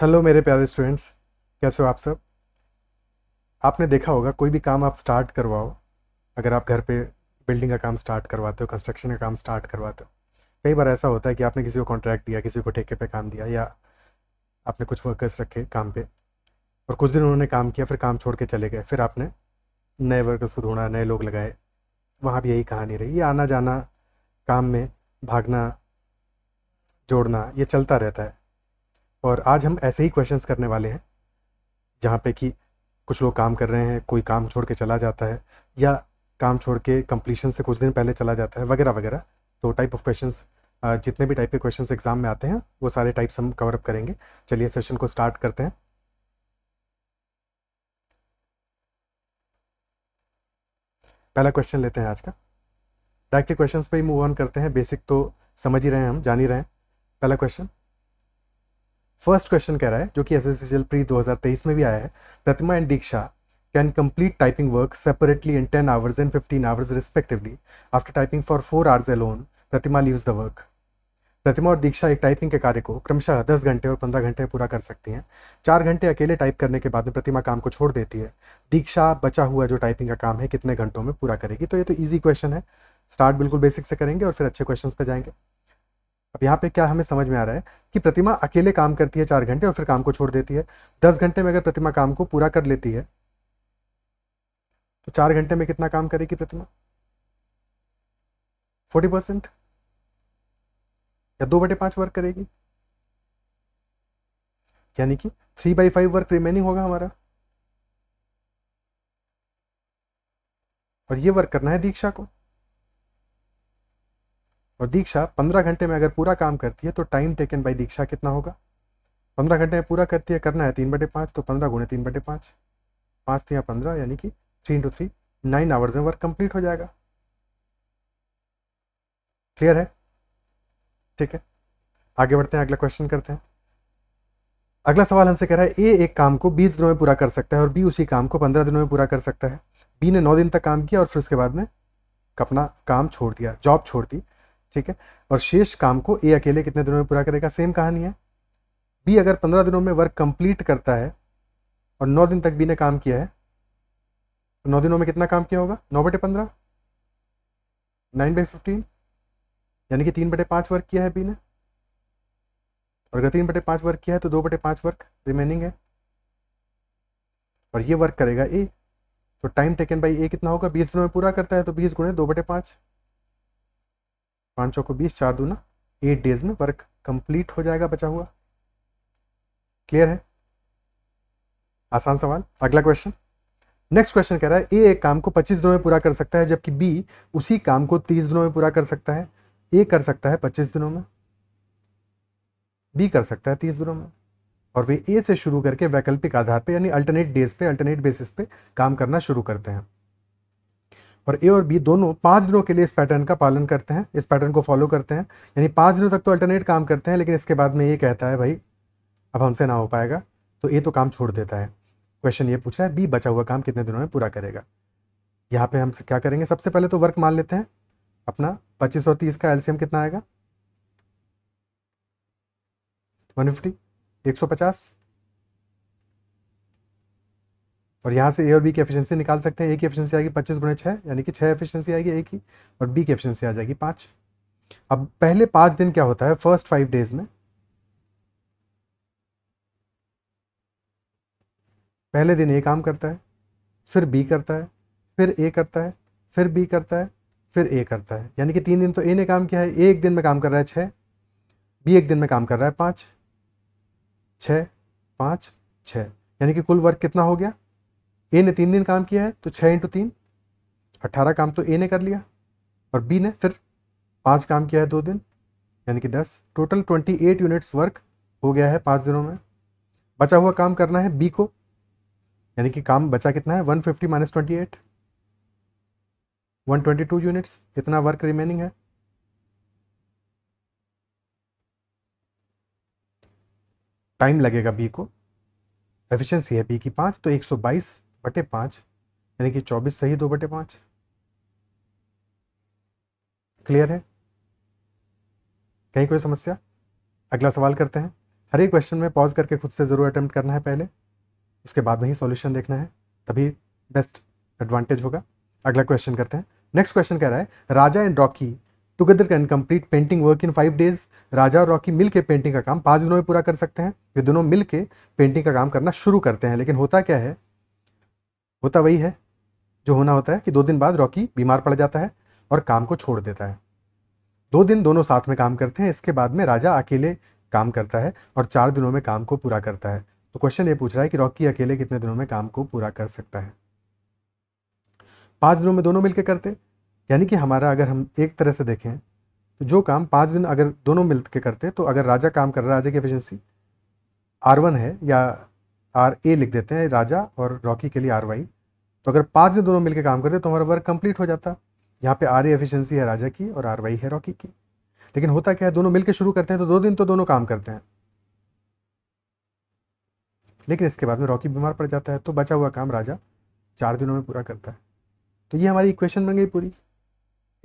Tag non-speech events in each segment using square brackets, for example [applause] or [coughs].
Hello मेरे प्यारे students कैसे हो आप सब आपने देखा होगा कोई भी काम आप स्टार्ट करवाओ अगर आप घर पे बिल्डिंग का काम स्टार्ट करवाते हो कंस्ट्रक्शन का काम स्टार्ट करवाते हो कई बार ऐसा होता है कि आपने किसी को कॉन्ट्रैक्ट दिया किसी को ठेके पे काम दिया या आपने कुछ वर्कर्स रखे काम पे और कुछ दिन उन्होंने काम किया फिर काम छोड़ के चले गए फिर आपने नए वर्कर्स को ढूंढा नए लोग लगाए वहाँ भी यही कहानी रही ये आना जाना काम में भागना जोड़ना ये चलता रहता है और आज हम ऐसे ही क्वेश्चंस करने वाले हैं जहाँ पे कि कुछ लोग काम कर रहे हैं कोई काम छोड़ के चला जाता है या काम छोड़ के कम्प्लीशन से कुछ दिन पहले चला जाता है वगैरह वगैरह तो टाइप ऑफ क्वेश्चन जितने भी टाइप के क्वेश्चन एग्जाम में आते हैं वो सारे टाइप्स हम कवरअप करेंगे चलिए सेशन को स्टार्ट करते हैं पहला क्वेश्चन लेते हैं आज का डायरेक्टली क्वेश्चन पे ही मूव ऑन करते हैं बेसिक तो समझ ही रहे हैं हम जान ही रहे हैं पहला क्वेश्चन फर्स्ट क्वेश्चन कह रहा है जो कि S S S L pre तेईस में भी आया है Pratima and Diksha can complete typing work separately in ten hours and fifteen hours respectively after typing for four hours alone Pratima leaves the work Pratima और दीक्षा एक टाइपिंग के कार्य को क्रमशः 10 घंटे और 15 घंटे पूरा कर सकती हैं चार घंटे अकेले टाइप करने के बाद में प्रतिमा काम को छोड़ देती है दीक्षा बचा हुआ जो टाइपिंग का काम है कितने घंटों में पूरा करेगी तो ये तो इजी क्वेश्चन है स्टार्ट बिल्कुल बेसिक से करेंगे और फिर अच्छे क्वेश्चंस पे जाएंगे अब यहाँ पे क्या हमें समझ में आ रहा है कि प्रतिमा अकेले काम करती है चार घंटे और फिर काम को छोड़ देती है दस घंटे में अगर प्रतिमा काम को पूरा कर लेती है तो चार घंटे में कितना काम करेगी प्रतिमा फोर्टी परसेंट या दो बटे पांच वर्क करेगी यानी कि three by five work remaining होगा हमारा और ये वर्क करना है दीक्षा को और दीक्षा पंद्रह घंटे में अगर पूरा काम करती है तो टाइम टेकन बाई दीक्षा कितना होगा पंद्रह घंटे में पूरा करती है करना है तीन बटे पाँच तो पंद्रह गुणे तीन बटे पाँच पाँच थी या पंद्रह यानी कि three into three nine hours में वर्क कंप्लीट हो जाएगा क्लियर है ठीक है आगे बढ़ते हैं अगला क्वेश्चन करते हैं अगला सवाल हमसे कह रहा है ए एक काम को बीस दिनों में पूरा कर सकता है और बी उसी काम को पंद्रह दिनों में पूरा कर सकता है बी ने नौ दिन तक काम किया और फिर उसके बाद में अपना काम छोड़ दिया जॉब छोड़ दी ठीक है और शेष काम को ए अकेले कितने दिनों में पूरा करेगा सेम कहानी है बी अगर पंद्रह दिनों में वर्क कंप्लीट करता है और नौ दिन तक बी ने काम किया है तो नौ दिनों में कितना काम किया होगा नौ बटे पंद्रह नाइन बाई फिफ्टीन यानी कि तीन बटे पाँच वर्क किया है बी ने और अगर तीन बटे पाँच वर्क किया है तो दो बटे पाँच वर्क रिमेनिंग है और ये वर्क करेगा ए तो टाइम टेकन बाई ए कितना होगा बीस दिनों में पूरा करता है तो बीस गुणे दो बटे पाँच पाँच को बीस चार दूना एट डेज में वर्क कंप्लीट हो जाएगा बचा हुआ क्लियर है आसान सवाल अगला क्वेश्चन नेक्स्ट क्वेश्चन कह रहा है ए एक काम को 25 दिनों में पूरा कर सकता है जबकि बी उसी काम को 30 दिनों में पूरा कर सकता है ए कर सकता है 25 दिनों में बी कर सकता है 30 दिनों में और वे ए से शुरू करके वैकल्पिक आधार पर यानी अल्टरनेट डेज पे अल्टरनेट बेसिस पे काम करना शुरू करते हैं और ए और बी दोनों पाँच दिनों के लिए इस पैटर्न का पालन करते हैं इस पैटर्न को फॉलो करते हैं यानी पाँच दिनों तक तो अल्टरनेट काम करते हैं लेकिन इसके बाद में ये कहता है भाई अब हमसे ना हो पाएगा तो ए तो काम छोड़ देता है क्वेश्चन ये पूछा है बी बचा हुआ काम कितने दिनों में पूरा करेगा यहाँ पे हम क्या करेंगे सबसे पहले तो वर्क मान लेते हैं अपना पच्चीस और तीस का एलसीएम कितना आएगा वन फिफ्टी एक सौ पचास और यहाँ से ए और बी की एफिशिएंसी निकाल सकते हैं ए की एफिशिएंसी आएगी पच्चीस गुणे छः यानी कि छः एफिशिएंसी आएगी ए की और बी की एफिशिएंसी आ जाएगी पाँच अब पहले पाँच दिन क्या होता है फर्स्ट फाइव डेज में पहले दिन ए काम करता है फिर बी करता है फिर ए करता है फिर बी करता है फिर ए करता है यानी कि तीन दिन तो ए ने काम किया है ए एक दिन में काम कर रहा है छः बी एक दिन में काम कर रहा है पाँच छः पाँच छः यानी कि कुल वर्क कितना हो गया ए ने तीन दिन काम किया है तो छः इंटू तीन अट्ठारह काम तो ए ने कर लिया और बी ने फिर पाँच काम किया है दो दिन यानी कि दस total twenty eight units work हो गया है पाँच दिनों में बचा हुआ काम करना है बी को यानी कि काम बचा कितना है one fifty minus twenty eight one twenty two units इतना वर्क रिमेनिंग है टाइम लगेगा बी को एफिशिएंसी है बी की पाँच तो एक सौ बाईस बटे पांच यानी कि चौबीस सही दो बटे पांच क्लियर है कहीं कोई समस्या अगला सवाल करते हैं हर एक क्वेश्चन में पॉज करके खुद से ज़रूर अटेम्प्ट करना है पहले उसके बाद में ही सॉल्यूशन देखना है तभी बेस्ट एडवांटेज होगा अगला क्वेश्चन करते हैं नेक्स्ट क्वेश्चन कह रहा है Raja and Rocky together can complete painting work in five days Raja और रॉकी मिल के पेंटिंग का काम पांच दिनों में पूरा कर सकते हैं ये दोनों मिलके पेंटिंग का काम करना शुरू करते हैं लेकिन होता क्या है होता वही है जो होना होता है कि दो दिन बाद रॉकी बीमार पड़ जाता है और काम को छोड़ देता है दो दिन दोनों साथ में काम करते हैं इसके बाद में राजा अकेले काम करता है और चार दिनों में काम को पूरा करता है तो क्वेश्चन ये पूछ रहा है कि रॉकी अकेले कितने दिनों में काम को पूरा कर सकता है पाँच दिनों में दोनों मिलकर करते यानी कि हमारा अगर हम एक तरह से देखें तो जो काम पाँच दिन अगर दोनों मिल के करते तो अगर राजा काम कर रहा है राजा की एफिशिएंसी आर वन है या आर ए लिख देते हैं राजा और रॉकी के लिए आर वाई तो अगर पाँच दिन दोनों मिलकर काम करते तो हमारा वर्क कंप्लीट हो जाता यहाँ पे आर एफिशिएंसी है राजा की और आर वाई है रॉकी की लेकिन होता क्या है दोनों मिलकर शुरू करते हैं तो दो दिन तो दोनों काम करते हैं लेकिन इसके बाद में रॉकी बीमार पड़ जाता है तो बचा हुआ काम राजा चार दिनों में पूरा करता है तो ये हमारी इक्वेशन बन गई पूरी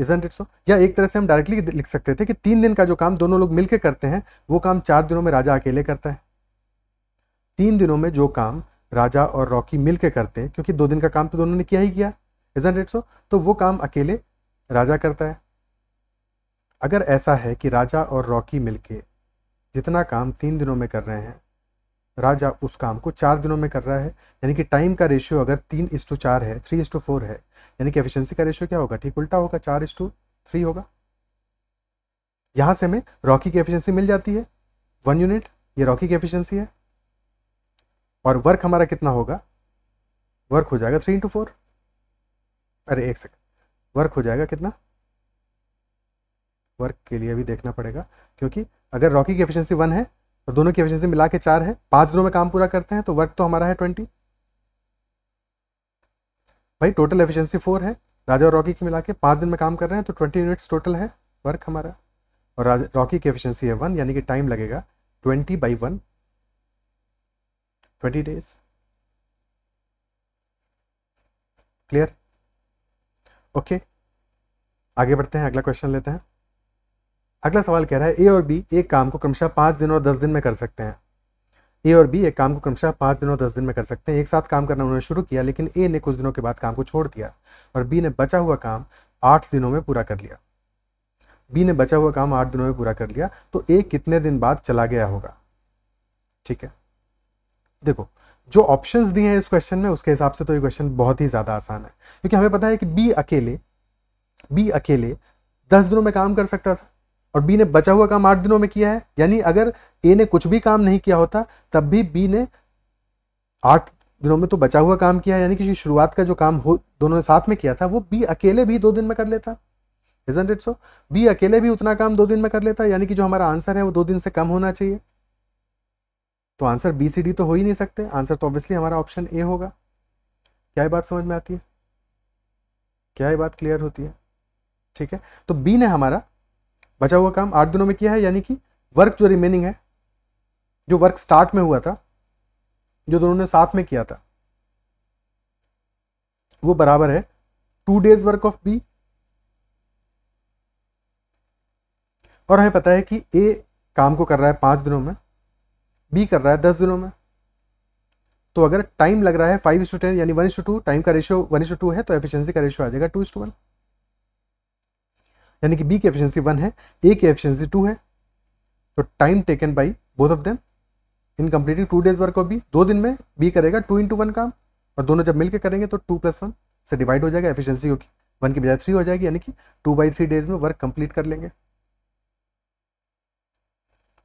इजेंट इट सो या एक तरह से हम डायरेक्टली लिख सकते थे कि तीन दिन का जो काम दोनों लोग मिलकर करते हैं वो काम चार दिनों में राजा अकेले करता है तीन दिनों में जो काम राजा और रॉकी मिल के करते हैं क्योंकि दो दिन का काम तो दोनों ने किया ही किया इजन रेट सो तो वो काम अकेले राजा करता है अगर ऐसा है कि राजा और रॉकी मिलके जितना काम तीन दिनों में कर रहे हैं राजा उस काम को चार दिनों में कर रहा है यानी कि टाइम का रेशियो अगर तीन इस टू चार है थ्री इस टू फोर है यानी कि एफिशिएंसी का रेशियो क्या होगा ठीक उल्टा होगा चार इस टू थ्री होगा यहाँ से हमें रॉकी की एफिशिएंसी मिल जाती है वन यूनिट ये रॉकी की एफिशिएंसी है और वर्क हमारा कितना होगा वर्क हो जाएगा थ्री इंटू फोर अरे एक सेकंड वर्क हो जाएगा कितना वर्क के लिए भी देखना पड़ेगा क्योंकि अगर रॉकी की एफिशिएंसी वन है और तो दोनों की एफिशिएंसी मिला के चार है पाँच दिनों में काम पूरा करते हैं तो वर्क तो हमारा है ट्वेंटी भाई टोटल एफिशिएंसी फोर है राजा और रॉकी की मिला के पाँच दिन में काम कर रहे हैं तो ट्वेंटी यूनिट्स टोटल है वर्क हमारा और रॉकी की एफिशिएंसी है वन यानी कि टाइम लगेगा twenty by one 20 days clear okay okay. आगे बढ़ते हैं अगला क्वेश्चन लेते हैं अगला सवाल कह रहा है ए और बी एक काम को क्रमशः पाँच दिन और दस दिन में कर सकते हैं ए और बी एक काम को क्रमशः पाँच दिन और दस दिन में कर सकते हैं एक साथ काम करना उन्होंने शुरू किया लेकिन ए ने कुछ दिनों के बाद काम को छोड़ दिया और बी ने बचा हुआ काम आठ दिनों में पूरा कर लिया बी ने बचा हुआ काम आठ दिनों में पूरा कर लिया तो ए कितने दिन बाद चला गया होगा ठीक है देखो जो ऑप्शंस दिए हैं इस क्वेश्चन में उसके हिसाब से तो ये क्वेश्चन बहुत ही ज़्यादा आसान है क्योंकि हमें पता है कि बी अकेले बी अकेले दस दिनों में काम कर सकता था और बी ने बचा हुआ काम आठ दिनों में किया है यानी अगर ए ने कुछ भी काम नहीं किया होता तब भी बी ने आठ दिनों में तो बचा हुआ काम किया है यानी कि शुरुआत का जो काम हो दोनों ने साथ में किया था वो बी अकेले भी दो दिन में कर लेता इट सो बी अकेले भी उतना काम दो दिन में कर लेता यानी कि जो हमारा आंसर है वो दो दिन से कम होना चाहिए तो आंसर बी सी डी तो हो ही नहीं सकते आंसर तो ऑब्वियसली हमारा ऑप्शन ए होगा क्या बात समझ में आती है क्या बात क्लियर होती है ठीक है तो बी ने हमारा बचा हुआ काम आठ दिनों में किया है यानी कि वर्क जो रिमेनिंग है जो वर्क स्टार्ट में हुआ था जो दोनों ने साथ में किया था वो बराबर है two days work of B और हमें पता है कि ए काम को कर रहा है पांच दिनों में बी कर रहा है दस दिनों में तो अगर टाइम लग रहा है फाइव इंस टू टेन यानी one is to two two का रेशियो वन इंस टू है तो एफिशिएंसी का रेशियो आ जाएगा टू इंस टू वन यानी कि बी की एफिशिएंसी वन है ए की एफिशिएंसी टू है तो time taken by both of them in completing two days work of B दो दिन में बी करेगा टू इंटू वन काम और दोनों जब मिलकर करेंगे तो टू प्लस वन से डिवाइड हो जाएगा एफिशिएंसी होगी वन की बजाय थ्री हो जाएगी यानी कि टू बाई थ्री डेज में वर्क कंप्लीट कर लेंगे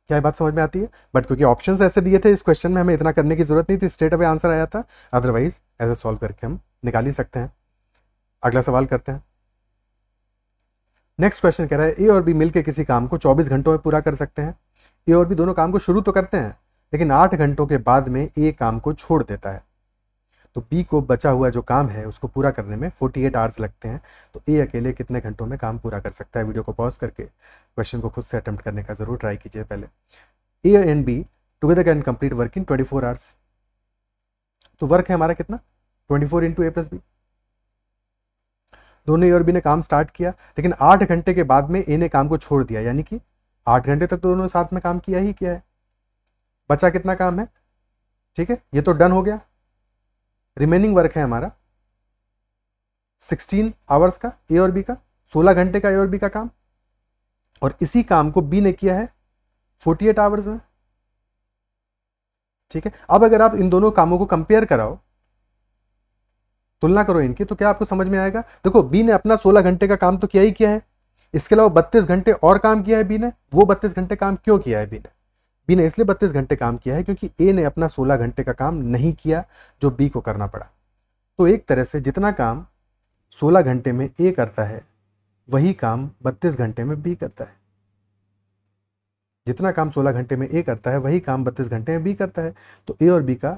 क्या बात समझ में आती है बट क्योंकि ऑप्शंस ऐसे दिए थे इस क्वेश्चन में हमें इतना करने की जरूरत नहीं थी स्ट्रेट अवे आंसर आया था अदरवाइज ऐसे सॉल्व करके हम निकाल ही सकते हैं अगला सवाल करते हैं नेक्स्ट क्वेश्चन कह रहा है ए और बी मिलकर किसी काम को 24 घंटों में पूरा कर सकते हैं ए और बी दोनों काम को शुरू तो करते हैं लेकिन आठ घंटों के बाद में ए काम को छोड़ देता है तो बी को बचा हुआ जो काम है उसको पूरा करने में 48 एट आवर्स लगते हैं तो ए अकेले कितने घंटों में काम पूरा कर सकता है वीडियो को पॉज करके क्वेश्चन को खुद से अटैम्प्ट करने का ज़रूर ट्राई कीजिए पहले A and B together can complete work in twenty four hours तो वर्क है हमारा कितना twenty four into A plus B दोनों ए और बी ने काम स्टार्ट किया लेकिन आठ घंटे के बाद में ए ने काम को छोड़ दिया यानी कि आठ घंटे तक तो दोनों साथ में काम किया ही किया है बचा कितना काम है ठीक है ये तो डन हो गया रिमेनिंग वर्क है हमारा 16 आवर्स का ए और बी का 16 घंटे का ए और बी का काम और इसी काम को बी ने किया है 48 आवर्स में ठीक है अब अगर आप इन दोनों कामों को कंपेयर कराओ तुलना करो इनकी तो क्या आपको समझ में आएगा देखो बी ने अपना 16 घंटे का काम तो किया ही किया है इसके अलावा 32 घंटे और काम किया है बी ने वो 32 घंटे काम क्यों किया है बी ने बी ने इसलिए बत्तीस घंटे काम किया है क्योंकि ए ने अपना सोलह घंटे का काम नहीं किया जो बी को करना पड़ा तो एक तरह से जितना काम सोलह घंटे में ए करता है वही काम बत्तीस घंटे में बी करता है जितना काम सोलह घंटे में ए करता है वही काम बत्तीस घंटे में बी करता है तो ए और बी का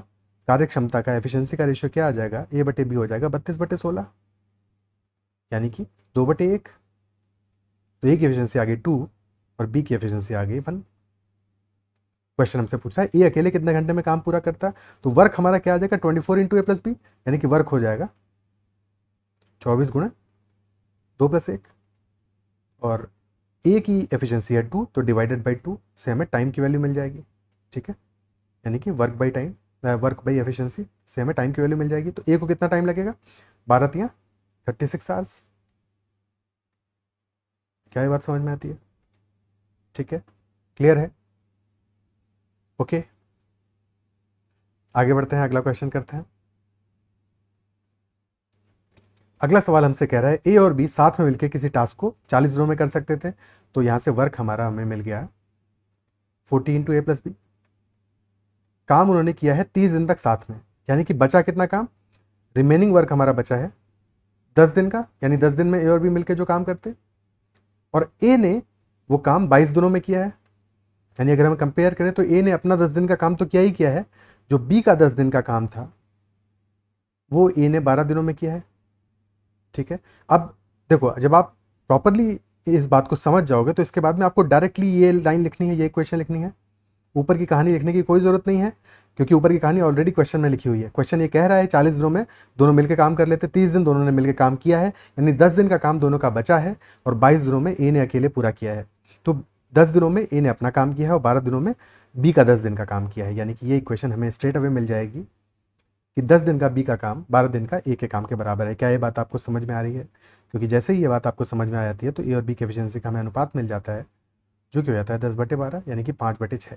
कार्यक्षमता का एफिशिएंसी का रेशियो क्या आ जाएगा ए बटे बी हो जाएगा बत्तीस बटे सोलह यानी कि दो बटे एक तो ए की एफिशिएंसी आ गई टू और बी की एफिशिएंसी आ गई वन क्वेश्चन हमसे पूछा है ए अकेले कितने घंटे में काम पूरा करता है तो वर्क हमारा क्या आ जाएगा twenty four into A plus B यानी कि वर्क हो जाएगा चौबीस गुणा दो प्लस एक और ए की एफिशिएंसी है टू तो डिवाइडेड बाई टू से हमें टाइम की वैल्यू मिल जाएगी ठीक है यानी कि work by time work by efficiency से हमें टाइम की वैल्यू मिल जाएगी तो ए को कितना टाइम लगेगा बारह तिया थर्टी सिक्स आवर्स क्या ये बात समझ में आती है ठीक है क्लियर है ओके आगे बढ़ते हैं अगला क्वेश्चन करते हैं अगला सवाल हमसे कह रहा है ए और बी साथ में मिलकर किसी टास्क को 40 दिनों में कर सकते थे तो यहां से वर्क हमारा हमें मिल गया forty into A plus B काम उन्होंने किया है तीस दिन तक साथ में यानी कि बचा कितना काम रिमेनिंग वर्क हमारा बचा है दस दिन का यानी दस दिन में ए और बी मिलकर जो काम करते और ए ने वो काम बाईस दिनों में किया है यानी अगर हम कंपेयर करें तो ए ने अपना दस दिन का काम तो किया ही किया है जो बी का दस दिन का काम था वो ए ने बारह दिनों में किया है ठीक है अब देखो जब आप प्रॉपरली इस बात को समझ जाओगे तो इसके बाद में आपको डायरेक्टली ये लाइन लिखनी है ये क्वेश्चन लिखनी है ऊपर की कहानी लिखने की कोई ज़रूरत नहीं है क्योंकि ऊपर की कहानी ऑलरेडी क्वेश्चन में लिखी हुई है क्वेश्चन ये कह रहा है चालीस दिनों में दोनों मिलकर काम कर लेते तीस दिन दोनों ने मिलकर काम किया है यानी दस दिन का काम दोनों का बचा है और बाईस दिनों में ए ने अकेले पूरा किया है तो दस दिनों में ए ने अपना काम किया है और बारह दिनों में बी का दस दिन का काम किया है यानी कि ये इक्वेशन हमें स्ट्रेट अवे मिल जाएगी कि दस दिन का बी का काम बारह दिन का ए के काम के बराबर है क्या ये बात आपको समझ में आ रही है क्योंकि जैसे ही ये बात आपको समझ में आ जाती है तो ए और बी के एफिशियंसी का हमें अनुपात मिल जाता है जो कि हो जाता है दस बटे बारह यानी कि पाँच बटे छः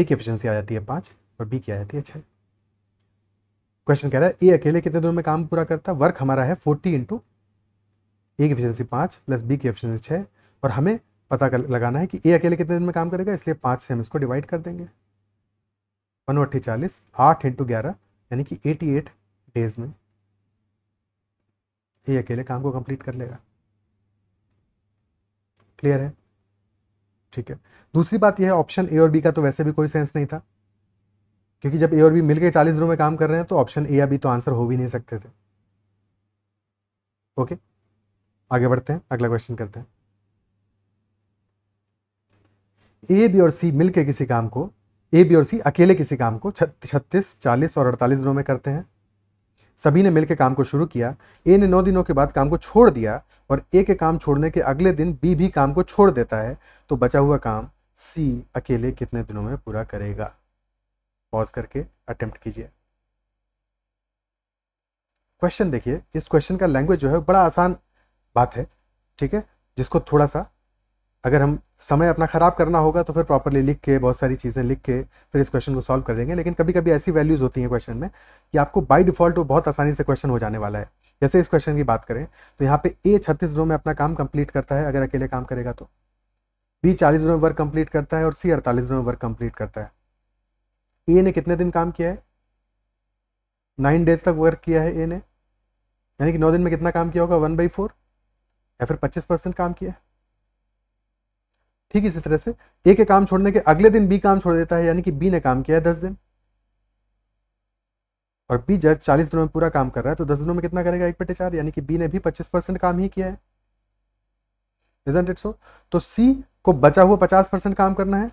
ए की एफिशियंसी आ जाती है पाँच और बी की आ जाती है छः क्वेश्चन कह रहा है ए अकेले कितने दिनों में काम पूरा करता है वर्क हमारा है फोर्टी इंटू ए की एफिशियंसी पाँच प्लस बी की एफिशियंसी छः और हमें पता कर लगाना है कि ए अकेले कितने दिन में काम करेगा इसलिए पाँच से हम इसको डिवाइड कर देंगे वन अट्ठी चालीस आठ इंटू ग्यारह यानी कि एटी एट डेज में ए अकेले काम को कंप्लीट कर लेगा क्लियर है ठीक है दूसरी बात यह है ऑप्शन ए और बी का तो वैसे भी कोई सेंस नहीं था क्योंकि जब ए और बी मिलकर चालीस दिनों में काम कर रहे हैं तो ऑप्शन ए या बी तो आंसर हो भी नहीं सकते थे ओके आगे बढ़ते हैं अगला क्वेश्चन करते हैं ए बी और सी मिलके किसी काम को ए बी और सी अकेले किसी काम को छत्तीस चालीस और अड़तालीस दिनों में करते हैं सभी ने मिलकर काम को शुरू किया ए ने नौ दिनों के बाद काम को छोड़ दिया और ए के काम छोड़ने के अगले दिन बी भी काम को छोड़ देता है तो बचा हुआ काम सी अकेले कितने दिनों में पूरा करेगा पॉज करके अटेम्प्ट कीजिए क्वेश्चन देखिए इस क्वेश्चन का लैंग्वेज जो है बड़ा आसान बात है ठीक है जिसको थोड़ा सा अगर हम समय अपना ख़राब करना होगा तो फिर प्रॉपरली लिख के बहुत सारी चीज़ें लिख के फिर इस क्वेश्चन को सॉल्व कर देंगे लेकिन कभी कभी ऐसी वैल्यूज़ होती हैं क्वेश्चन में कि आपको बाय डिफ़ॉल्ट वो बहुत आसानी से क्वेश्चन हो जाने वाला है जैसे इस क्वेश्चन की बात करें तो यहाँ पे ए छत्तीस दिनों में अपना काम कंप्लीट करता है अगर अकेले काम करेगा तो बी चालीस दिनों में वर्क कंप्लीट करता है और सी अड़तालीस दिनों में वर्क कंप्लीट करता है ए ने कितने दिन काम किया है नाइन डेज तक वर्क किया है ए ने यानी कि नौ दिन में कितना काम किया होगा वन बाई फोर या फिर पच्चीस परसेंट काम किया है ठीक इसी तरह से ए के काम छोड़ने के अगले दिन बी काम छोड़ देता है यानी कि बी ने काम किया है दस दिन और बी जज चालीस दिनों में पूरा काम कर रहा है तो दस दिनों में कितना करेगा एक बटे चार यानी कि बी ने भी पच्चीस परसेंट काम ही किया है इजेंट तो सी को बचा हुआ पचास परसेंट काम करना है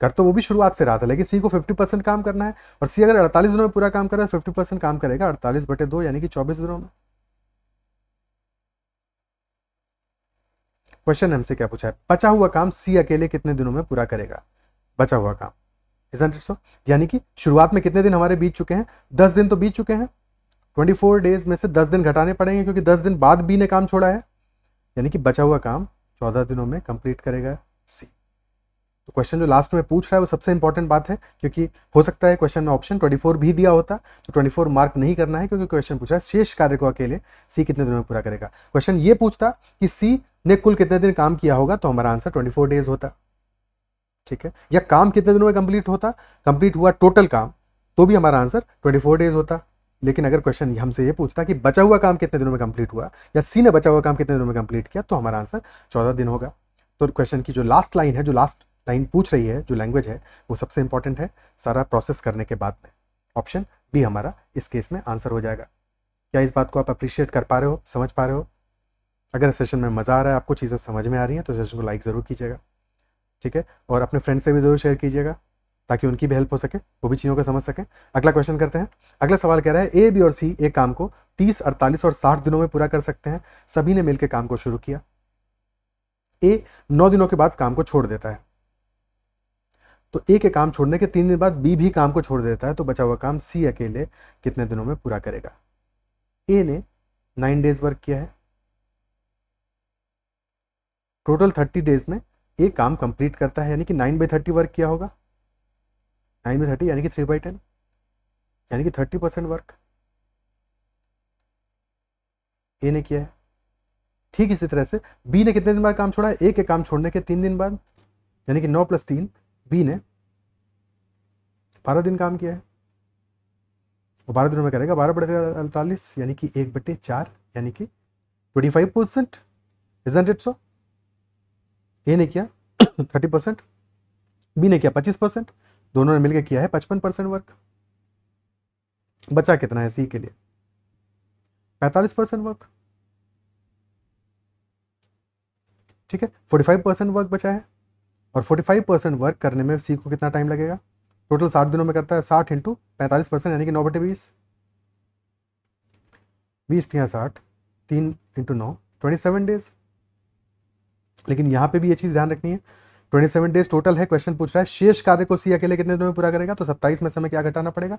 कर तो वो भी शुरुआत से रहा था लेकिन सी को 50 परसेंट काम करना है और सी अगर 48 दिनों में पूरा काम कर रहा है 50 तो परसेंट काम करेगा 48 बटे दो यानी कि 24 दिनों में क्वेश्चन हमसे क्या पूछा है बचा हुआ काम सी अकेले कितने दिनों में पूरा करेगा बचा हुआ काम सो यानी कि शुरुआत में कितने दिन हमारे बीत चुके हैं दस दिन तो बीत चुके हैं ट्वेंटी फोर डेज में से दस दिन घटाने पड़ेंगे क्योंकि दस दिन बाद बी ने काम छोड़ा है यानी कि बचा हुआ काम चौदह दिनों में कंप्लीट करेगा सी तो क्वेश्चन जो लास्ट में पूछ रहा है वो सबसे इंपॉर्टेंट बात है क्योंकि हो सकता है क्वेश्चन में ऑप्शन 24 भी दिया होता तो 24 मार्क नहीं करना है क्योंकि क्वेश्चन पूछा है शेष कार्य को अकेले सी कितने दिनों में पूरा करेगा क्वेश्चन ये पूछता कि सी ने कुल कितने दिन काम किया होगा तो हमारा आंसर फोर डेज होता ठीक है या काम कितने दिनों में कंप्लीट होता कंप्लीट हुआ टोटल काम तो भी हमारा आंसर फोर डेज होता लेकिन अगर क्वेश्चन हमसे ये पूछता कि बचा हुआ काम कितने दिनों में कंप्लीट हुआ या सी ने बचा हुआ काम कितने दिनों में कंप्लीट किया तो हमारा आंसर चौदह दिन होगा तो क्वेश्चन की जो लास्ट लाइन है जो लास्ट लाइन पूछ रही है जो लैंग्वेज है वो सबसे इंपॉर्टेंट है सारा प्रोसेस करने के बाद में ऑप्शन बी हमारा इस केस में आंसर हो जाएगा क्या इस बात को आप अप्रिशिएट कर पा रहे हो समझ पा रहे हो अगर सेशन में मज़ा आ रहा है आपको चीज़ें समझ में आ रही हैं तो सेशन को लाइक ज़रूर कीजिएगा ठीक है और अपने फ्रेंड से भी ज़रूर शेयर कीजिएगा ताकि उनकी भी हेल्प हो सके वो भी चीज़ों को समझ सकें अगला क्वेश्चन करते हैं अगला सवाल कह रहा है ए बी और सी एक काम को 30, 48 और 60 दिनों में पूरा कर सकते हैं सभी ने मिलकर काम को शुरू किया ए नौ दिनों के बाद काम को छोड़ देता है तो ए के काम छोड़ने के तीन दिन बाद बी भी काम को छोड़ देता है तो बचा हुआ काम सी अकेले कितने दिनों में पूरा करेगा ए ने नाइन डेज वर्क किया है टोटल थर्टी डेज में ए काम कंप्लीट करता है यानी कि नाइन बाई थर्टी वर्क किया होगा नाइन बाई थर्टी यानी कि थ्री बाई टेन यानी कि थर्टी परसेंट वर्क ए ने किया है ठीक इसी तरह से बी ने कितने दिन बाद काम छोड़ा ए के काम छोड़ने के तीन दिन बाद यानी कि नौ प्लस तीन बी ने बारह दिन काम किया है और बारह दिनों में करेगा बारह बटे अड़तालीस यानी कि एक बटे चार यानी कि twenty five percent isn't it so A ने किया थर्टी परसेंट बी ने किया पच्चीस परसेंट दोनों ने मिलकर किया है पचपन परसेंट वर्क बचा कितना है सी के लिए पैंतालीस परसेंट वर्क ठीक है फोर्टी फाइव परसेंट वर्क बचा है और 45 परसेंट वर्क करने में सी को कितना टाइम लगेगा टोटल साठ दिनों में करता है साठ इंटू पैंतालीस परसेंट यानी कि नौ बटे बीस बीस तीन साठ तीन इंटू नौ ट्वेंटी सेवन डेज लेकिन यहाँ पे भी ये चीज़ ध्यान रखनी है ट्वेंटी सेवन डेज टोटल है क्वेश्चन पूछ रहा है शेष कार्य को सी अकेले कितने दिनों में पूरा करेगा तो सत्ताईस में समय क्या घटाना पड़ेगा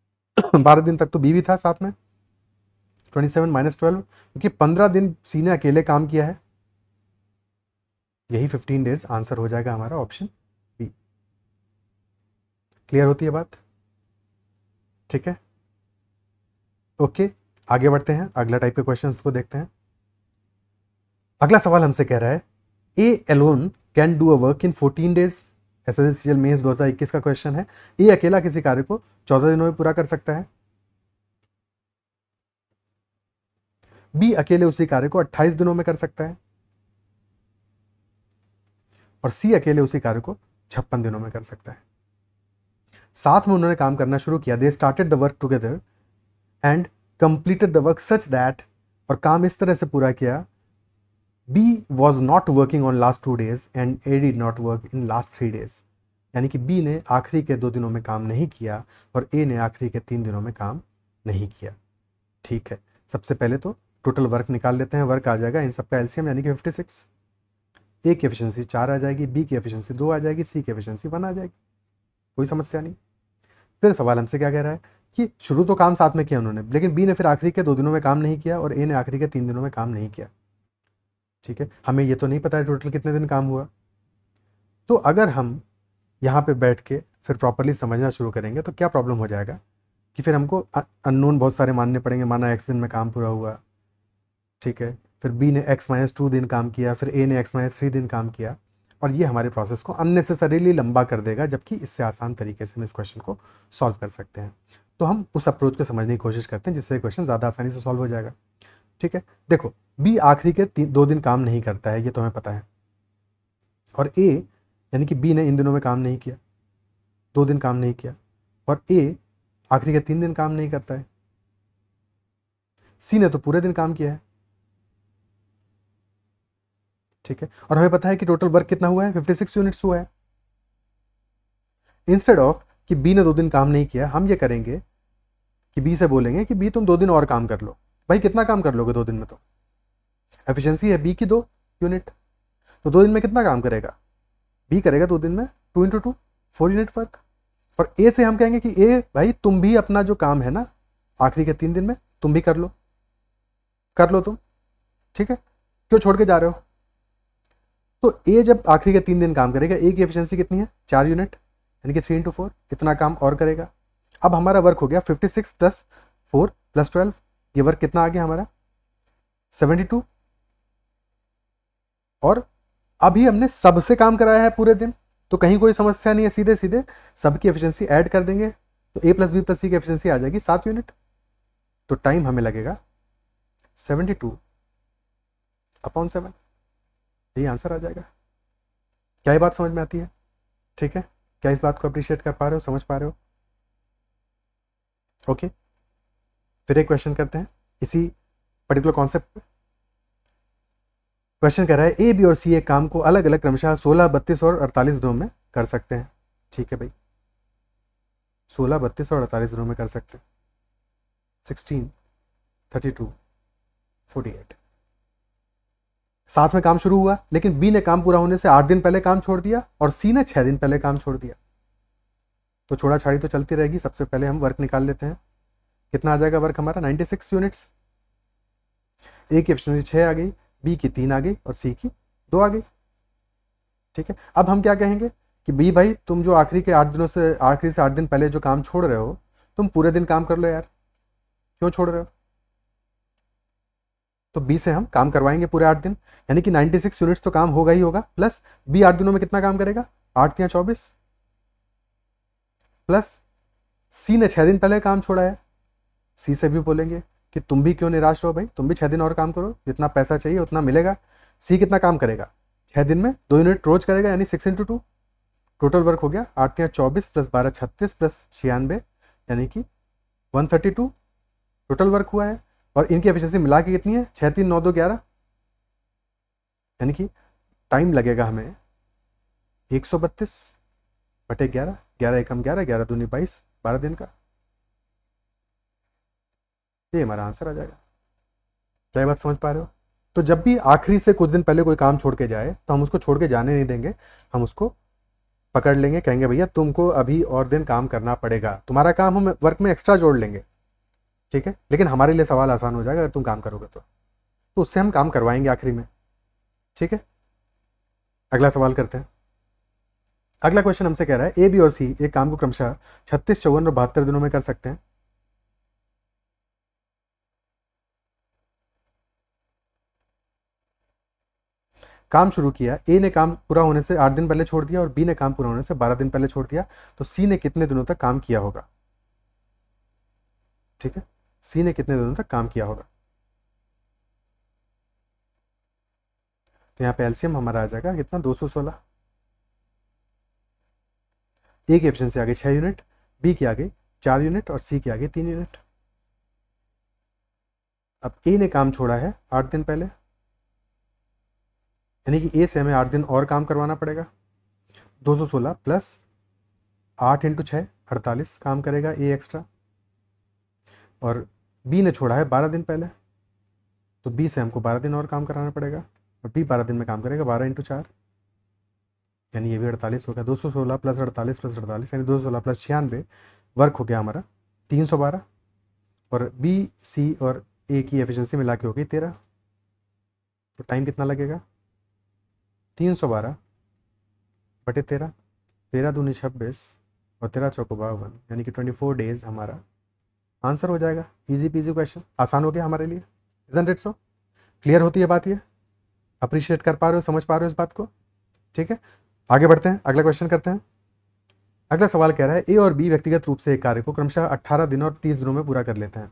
[coughs] बारह दिन तक तो बी भी था साथ में ट्वेंटी सेवन माइनस ट्वेल्व क्योंकि पंद्रह दिन सी ने अकेले काम किया है यही फिफ्टीन डेज आंसर हो जाएगा हमारा ऑप्शन बी क्लियर होती है बात ठीक है ओके आगे बढ़ते हैं अगला टाइप के क्वेश्चन को देखते हैं अगला सवाल हमसे कह रहा है A alone can do a work in 14 days S S C L mains दो का क्वेश्चन है ए अकेला किसी कार्य को 14 दिनों में पूरा कर सकता है बी अकेले उसी कार्य को 28 दिनों में कर सकता है और सी अकेले उसी कार्य को छप्पन दिनों में कर सकता है साथ में उन्होंने काम करना शुरू किया they started the work together and completed the work such that और काम इस तरह से पूरा किया B was not working on last two days and A did not work in last three days यानी कि बी ने आखिरी के दो दिनों में काम नहीं किया और ए ने आखिरी के तीन दिनों में काम नहीं किया ठीक है सबसे पहले तो टोटल वर्क निकाल लेते हैं वर्क आ जाएगा इन सबका एलसीएम यानी कि फिफ्टी सिक्स ए की एफिशिएंसी चार आ जाएगी बी की एफिशिएंसी दो आ जाएगी सी की एफिशिएंसी वन आ जाएगी कोई समस्या नहीं फिर सवाल हमसे क्या कह रहा है कि शुरू तो काम साथ में किया उन्होंने लेकिन बी ने फिर आखिरी के दो दिनों में काम नहीं किया और ए ने आखिरी के तीन दिनों में काम नहीं किया ठीक है हमें ये तो नहीं पता है टोटल कितने दिन काम हुआ तो अगर हम यहाँ पर बैठ के फिर प्रॉपरली समझना शुरू करेंगे तो क्या प्रॉब्लम हो जाएगा कि फिर हमको अननोन बहुत सारे मानने पड़ेंगे माना एक्स दिन में काम पूरा हुआ ठीक है फिर बी ने एक्स माइनस टू दिन काम किया फिर ए ने एक्स माइनस थ्री दिन काम किया और ये हमारे प्रोसेस को अननेसेसरीली लंबा कर देगा जबकि इससे आसान तरीके से हम इस क्वेश्चन को सॉल्व कर सकते हैं तो हम उस अप्रोच को समझने की कोशिश करते हैं जिससे क्वेश्चन ज़्यादा आसानी से सॉल्व हो जाएगा ठीक है देखो बी आखिरी के दो दिन काम नहीं करता है ये तो हमें पता है और ए यानी कि बी ने इन दिनों में काम नहीं किया दो दिन काम नहीं किया और ए आखिरी के तीन दिन काम नहीं करता है सी ने तो पूरे दिन काम किया है ठीक है और हमें पता है कि टोटल वर्क कितना हुआ है 56 यूनिट्स हुआ है इंस्टेड ऑफ कि बी ने दो दिन काम नहीं किया हम ये करेंगे कि बी से बोलेंगे कि बी तुम दो दिन और काम कर लो भाई कितना काम कर लोगे दो दिन में तो एफिशिएंसी है बी की दो यूनिट तो दो दिन में कितना काम करेगा बी करेगा दो दिन में two into two four unit work और ए से हम कहेंगे कि ए भाई तुम भी अपना जो काम है ना आखिरी के तीन दिन में तुम भी कर लो कर लो तुम ठीक है क्यों छोड़ के जा रहे हो तो ए जब आखिरी के तीन दिन काम करेगा ए की एफिशिएंसी कितनी है चार यूनिट यानी कि थ्री इंटू फोर इतना काम और करेगा अब हमारा वर्क हो गया fifty six plus four plus twelve ये वर्क कितना आ गया हमारा सेवेंटी टू और अभी हमने सबसे काम कराया है पूरे दिन तो कहीं कोई समस्या नहीं है सीधे सीधे सब की एफिशिएंसी ऐड कर देंगे तो A plus B plus C की एफिशियंसी आ जाएगी सात यूनिट तो टाइम हमें लगेगा सेवेंटी टू अपॉन सेवन यही आंसर आ जाएगा क्या ये बात समझ में आती है ठीक है क्या इस बात को अप्रिशिएट कर पा रहे हो समझ पा रहे हो ओके फिर एक क्वेश्चन करते हैं इसी पर्टिकुलर कॉन्सेप्ट क्वेश्चन कह रहा है ए बी और सी ए काम को अलग अलग क्रमशः सोलह बत्तीस और अड़तालीस दिनों में कर सकते हैं ठीक है भाई सोलह बत्तीस और अड़तालीस दिनों में कर सकते हैं sixteen thirty two forty eight साथ में काम शुरू हुआ लेकिन बी ने काम पूरा होने से आठ दिन पहले काम छोड़ दिया और सी ने छह दिन पहले काम छोड़ दिया तो छोड़ा छाड़ी तो चलती रहेगी सबसे पहले हम वर्क निकाल लेते हैं कितना आ जाएगा वर्क हमारा 96 यूनिट्स ए की एफिशिएंसी छः आ गई बी की तीन आ गई और सी की दो आ गई ठीक है अब हम क्या कहेंगे कि बी भाई तुम जो आखिरी के आठ दिनों से आखिरी से आठ दिन पहले जो काम छोड़ रहे हो तुम पूरे दिन काम कर लो यार क्यों छोड़ रहे हो तो बी से हम काम करवाएंगे पूरे आठ दिन यानी कि 96 यूनिट्स तो काम होगा ही होगा प्लस बी आठ दिनों में कितना काम करेगा आठ या चौबीस प्लस सी ने छह दिन पहले काम छोड़ा है सी से भी बोलेंगे कि तुम भी क्यों निराश हो भाई तुम भी छह दिन और काम करो जितना पैसा चाहिए उतना मिलेगा सी कितना काम करेगा छह दिन में दो यूनिट रोज करेगा यानी six into two total work हो गया आठ या चौबीस प्लस बारह छत्तीस प्लस छियानवे यानी कि one thirty two total work हुआ है और इनकी एफिशिएंसी मिला के कितनी है छः तीन नौ दो ग्यारह यानी कि टाइम लगेगा हमें एक सौ बत्तीस बटे ग्यारह ग्यारह एकम ग्यारह ग्यारह दूनी बाईस बारह दिन का ये हमारा आंसर आ जाएगा क्या बात समझ पा रहे हो तो जब भी आखिरी से कुछ दिन पहले कोई काम छोड़ के जाए तो हम उसको छोड़ के जाने नहीं देंगे हम उसको पकड़ लेंगे कहेंगे भैया तुमको अभी और दिन काम करना पड़ेगा तुम्हारा काम हम वर्क में एक्स्ट्रा जोड़ लेंगे ठीक है लेकिन हमारे लिए सवाल आसान हो जाएगा अगर तुम काम करोगे तो तो उससे हम काम करवाएंगे आखिरी में ठीक है अगला सवाल करते हैं अगला क्वेश्चन हमसे कह रहा है ए बी और सी एक काम को क्रमशः छत्तीस चौवन और बहत्तर दिनों में कर सकते हैं काम शुरू किया ए ने काम पूरा होने से आठ दिन पहले छोड़ दिया और बी ने काम पूरा होने से बारह दिन पहले छोड़ दिया तो सी ने कितने दिनों तक काम किया होगा ठीक है सी ने कितने दिनों तक काम किया होगा तो यहाँ पे एल्सियम हमारा आ जाएगा कितना 216 ए के ऑप्शन से आगे छः यूनिट बी के आगे चार यूनिट और सी के आगे तीन यूनिट अब ए ने काम छोड़ा है आठ दिन पहले यानी कि ए से हमें आठ दिन और काम करवाना पड़ेगा 216 प्लस आठ इंटू छः अड़तालीस काम करेगा ए एक्स्ट्रा और बी ने छोड़ा है बारह दिन पहले तो बी से हमको बारह दिन और काम कराना पड़ेगा और बी बारह दिन में काम करेगा बारह इंटू चार यानी ये भी अड़तालीस हो गया दो सौ सोलह प्लस अड़तालीस प्लस अड़तालीस यानी दो सौ सोलह प्लस छियानवे वर्क हो गया हमारा तीन सौ बारह और बी सी और ए की एफिशिएंसी मिला के होगी तेरह तो टाइम कितना लगेगा तीन सौ बारह बटे तेरह तेरह दूनी छब्बीस और तेरह चौको बावन यानी कि ट्वेंटी फोर डेज़ हमारा आंसर हो जाएगा इजी पीजी क्वेश्चन आसान हो गया हमारे लिए इजेंट सो क्लियर होती है बात ये अप्रिशिएट कर पा रहे हो समझ पा रहे हो इस बात को ठीक है आगे बढ़ते हैं अगला क्वेश्चन करते हैं अगला सवाल कह रहा है ए और बी व्यक्तिगत रूप से एक कार्य को क्रमशः अट्ठारह दिन और तीस दिनों में पूरा कर लेते हैं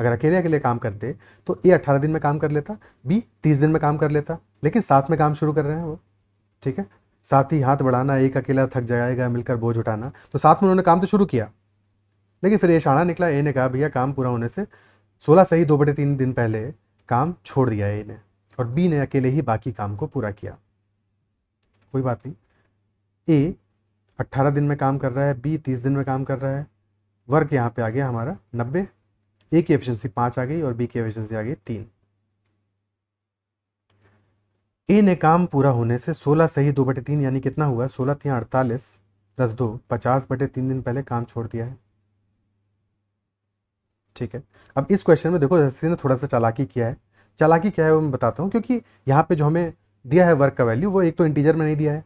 अगर अकेले अकेले काम करते तो ए अट्ठारह दिन में काम कर लेता बी तीस दिन में काम कर लेता लेकिन साथ में काम शुरू कर रहे हैं वो ठीक है साथ ही हाथ बढ़ाना एक अकेला थक जाएगा मिलकर बोझ उठाना तो साथ में उन्होंने काम तो शुरू किया लेकिन फिर ये शाणा निकला ए ने कहा भैया काम पूरा होने से सोलह सही दो बटे तीन दिन पहले काम छोड़ दिया ए ने और बी ने अकेले ही बाकी काम को पूरा किया कोई बात नहीं ए अट्ठारह दिन में काम कर रहा है बी तीस दिन में काम कर रहा है वर्क यहाँ पे आ गया हमारा नब्बे ए की एफिशिएंसी पाँच आ गई और बी की एफिशिएंसी आ गई तीन ए ने काम पूरा होने से 16 सही दो बटे तीन यानी कितना हुआ सोलह तीन अड़तालीस प्लस दो पचास बटे तीन दिन पहले काम छोड़ दिया है ठीक है अब इस क्वेश्चन में देखो एस ने थोड़ा सा चालाकी किया है चालाकी क्या है वो मैं बताता हूँ क्योंकि यहाँ पे जो हमें दिया है वर्क का वैल्यू वो एक तो इंटीजर में नहीं दिया है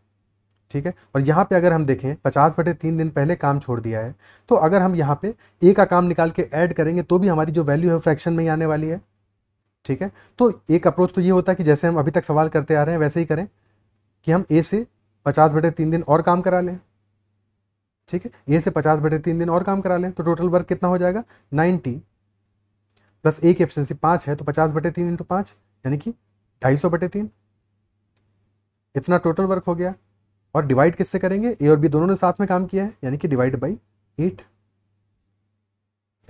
ठीक है और यहाँ पे अगर हम देखें पचास बटे तीन दिन पहले काम छोड़ दिया है तो अगर हम यहाँ पे ए का काम निकाल के ऐड करेंगे तो भी हमारी जो वैल्यू है फ्रैक्शन में ही आने वाली है ठीक है तो एक अप्रोच तो ये होता है कि जैसे हम अभी तक सवाल करते आ रहे हैं वैसे ही करें कि हम ए से पचास बटे तीन दिन और काम करा लें ठीक है ए से पचास बटे तीन दिन और काम करा लें तो टोटल वर्क कितना हो जाएगा नाइन्टी प्लस ए की एफिशिएंसी पाँच है तो पचास बटे तीन इंटू पाँच यानी कि ढाई सौ बटे तीन इतना टोटल वर्क हो गया और डिवाइड किससे करेंगे ए और बी दोनों ने साथ में काम किया है यानी कि divide by eight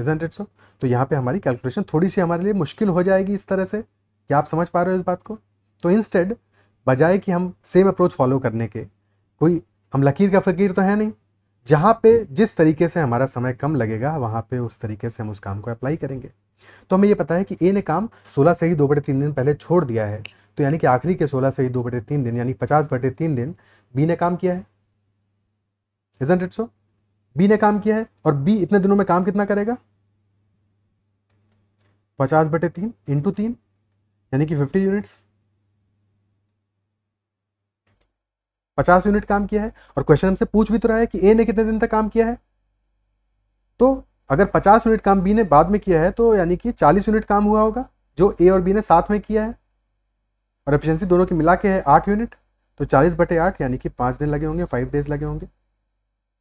isn't so तो यहाँ पे हमारी कैलकुलेशन थोड़ी सी हमारे लिए मुश्किल हो जाएगी इस तरह से क्या आप समझ पा रहे हो इस बात को तो इंस्टेड बजाय कि हम सेम अप्रोच फॉलो करने के कोई हम लकीर का फकीर तो है नहीं जहाँ पे जिस तरीके से हमारा समय कम लगेगा वहाँ पे उस तरीके से हम उस काम को अप्लाई करेंगे तो हमें ये पता है कि ए ने काम 16 से ही दो बटे तीन दिन पहले छोड़ दिया है तो यानी कि आखिरी के 16 से ही दो बटे तीन दिन यानी 50 बटे तीन दिन बी ने काम किया है इजेंट इट सो बी ने काम किया है और बी इतने दिनों में काम कितना करेगा पचास बटे तीन इंटू तीन यानी कि फिफ्टी यूनिट्स पचास यूनिट काम किया है और क्वेश्चन हमसे पूछ भी तो रहा है कि ए ने कितने दिन तक काम किया है तो अगर पचास यूनिट काम बी ने बाद में किया है तो यानी कि चालीस यूनिट काम हुआ होगा जो ए और बी ने साथ में किया है और एफिशिएंसी दोनों की मिला के है आठ यूनिट तो चालीस बटे आठ यानी कि पाँच दिन लगे होंगे फाइव डेज लगे होंगे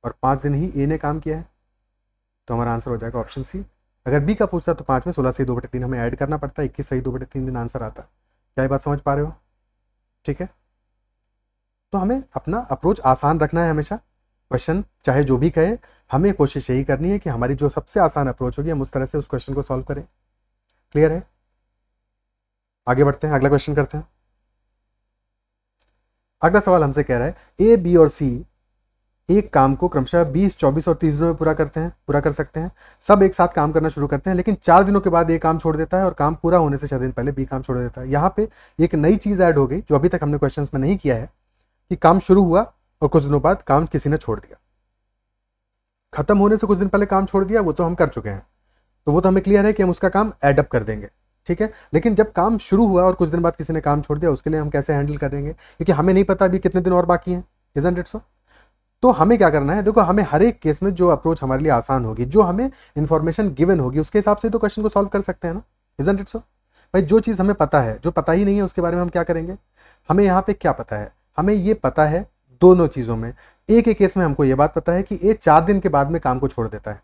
और पाँच दिन ही ए ने काम किया है तो हमारा आंसर हो जाएगा ऑप्शन सी अगर बी का पूछता तो पाँच में सोलह सही दो बटे तीन हमें ऐड करना पड़ता है इक्कीस सही दो बटे तीन दिन आंसर आता क्या ये बात समझ पा रहे हो ठीक है तो हमें अपना अप्रोच आसान रखना है हमेशा क्वेश्चन चाहे जो भी कहे हमें कोशिश यही करनी है कि हमारी जो सबसे आसान अप्रोच होगी हम उस तरह से उस क्वेश्चन को सॉल्व करें क्लियर है आगे बढ़ते हैं अगला क्वेश्चन करते हैं अगला सवाल हमसे कह रहा है ए बी और सी एक काम को क्रमशः 20, 24 और 30 दिनों में पूरा करते हैं पूरा कर सकते हैं सब एक साथ काम करना शुरू करते हैं लेकिन चार दिनों के बाद ए काम छोड़ देता है और काम पूरा होने से छह दिन पहले बी काम छोड़ देता है यहाँ पे एक नई चीज़ ऐड हो गई जो अभी तक हमने क्वेश्चन में नहीं किया है कि काम शुरू हुआ और कुछ दिनों बाद काम किसी ने छोड़ दिया खत्म होने से कुछ दिन पहले काम छोड़ दिया वो तो हम कर चुके हैं तो वो तो हमें क्लियर है कि हम उसका काम एडअप कर देंगे ठीक है लेकिन जब काम शुरू हुआ और कुछ दिन बाद किसी ने काम छोड़ दिया उसके लिए हम कैसे हैंडल करेंगे क्योंकि हमें नहीं पता अभी कितने दिन और बाकी हैं इजेंट इट सो तो हमें क्या करना है देखो हमें हर एक केस में जो अप्रोच हमारे लिए आसान होगी जो हमें इन्फॉर्मेशन गिवन होगी उसके हिसाब से तो क्वेश्चन को सॉल्व कर सकते हैं ना इजेंट इट सो भाई जो चीज़ हमें पता है जो पता ही नहीं है उसके बारे में हम क्या करेंगे हमें यहाँ पे क्या पता है हमें ये पता है दोनों चीज़ों में एक एक केस में हमको ये बात पता है कि ए चार दिन के बाद में काम को छोड़ देता है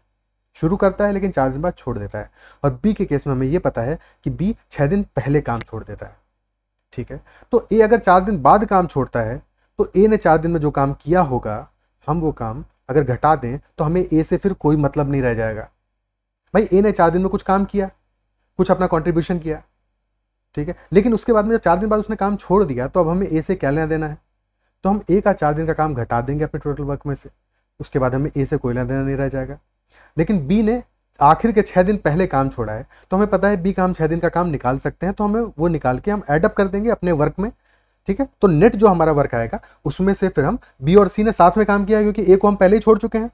शुरू करता है लेकिन चार दिन बाद छोड़ देता है और बी के केस में हमें ये पता है कि बी छः दिन पहले काम छोड़ देता है ठीक है तो ए अगर चार दिन बाद काम छोड़ता है तो ए ने चार दिन में जो काम किया होगा हम वो काम अगर घटा दें तो हमें ए से फिर कोई मतलब नहीं रह जाएगा भाई ए ने चार दिन में कुछ काम किया कुछ अपना कॉन्ट्रीब्यूशन किया ठीक है लेकिन उसके बाद में जब चार दिन बाद उसने काम छोड़ दिया तो अब हमें ए से क्या लेना देना है तो हम ए का चार दिन का काम घटा देंगे अपने टोटल वर्क में से उसके बाद हमें ए से कोई लेना देना नहीं रह जाएगा लेकिन बी ने आखिर के छः दिन पहले काम छोड़ा है तो हमें पता है बी का हम छः दिन का काम निकाल सकते हैं तो हमें वो निकाल के हम एडअप कर देंगे अपने वर्क में ठीक है तो नेट जो हमारा वर्क आएगा उसमें से फिर हम बी और सी ने साथ में काम किया क्योंकि ए को हम पहले ही छोड़ चुके हैं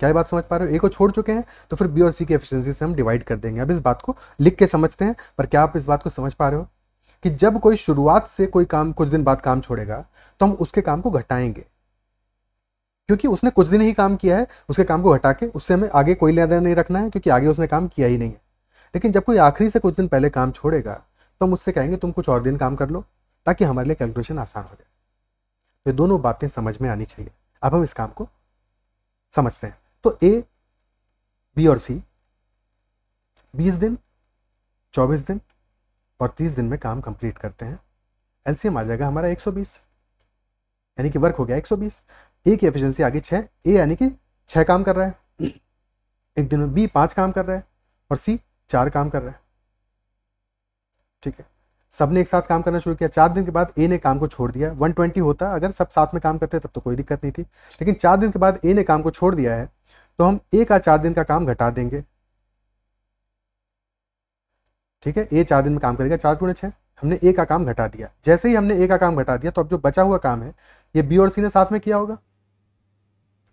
क्या बात समझ पा रहे हो ए को छोड़ चुके हैं तो फिर बी और सी की एफिशिएंसी से हम डिवाइड कर देंगे अब इस बात को लिख के समझते हैं पर क्या आप इस बात को समझ पा रहे हो कि जब कोई शुरुआत से कोई काम कुछ दिन बाद काम छोड़ेगा तो हम उसके काम को घटाएंगे क्योंकि उसने कुछ दिन ही काम किया है उसके काम को घटा के उससे हमें आगे कोई लेना देना नहीं रखना है क्योंकि आगे उसने काम किया ही नहीं है लेकिन जब कोई आखिरी से कुछ दिन पहले काम छोड़ेगा तो हम उससे कहेंगे तुम कुछ और दिन काम कर लो ताकि हमारे लिए कैलकुलेशन आसान हो जाए तो ये दोनों बातें समझ में आनी चाहिए अब हम इस काम को समझते हैं तो ए बी और सी 20 दिन 24 दिन और 30 दिन में काम कंप्लीट करते हैं एलसीएम आ जाएगा हमारा 120 यानी कि वर्क हो गया 120 ए की एफिशिएंसी आगे 6 ए यानी कि 6 काम कर रहा है एक दिन में बी पाँच काम कर रहा है और सी चार काम कर रहा है ठीक है सब ने एक साथ काम करना शुरू किया चार दिन के बाद ए ने काम को छोड़ दिया 120 होता अगर सब साथ में काम करते तब तो कोई दिक्कत नहीं थी लेकिन चार दिन के बाद ए ने काम को छोड़ दिया है तो हम ए का चार दिन का काम घटा देंगे ठीक है ए चार दिन में काम करेगा चार टूने छः हमने ए का काम घटा दिया जैसे ही हमने ए का काम घटा दिया तो अब जो बचा हुआ काम है ये बी और सी ने साथ में किया होगा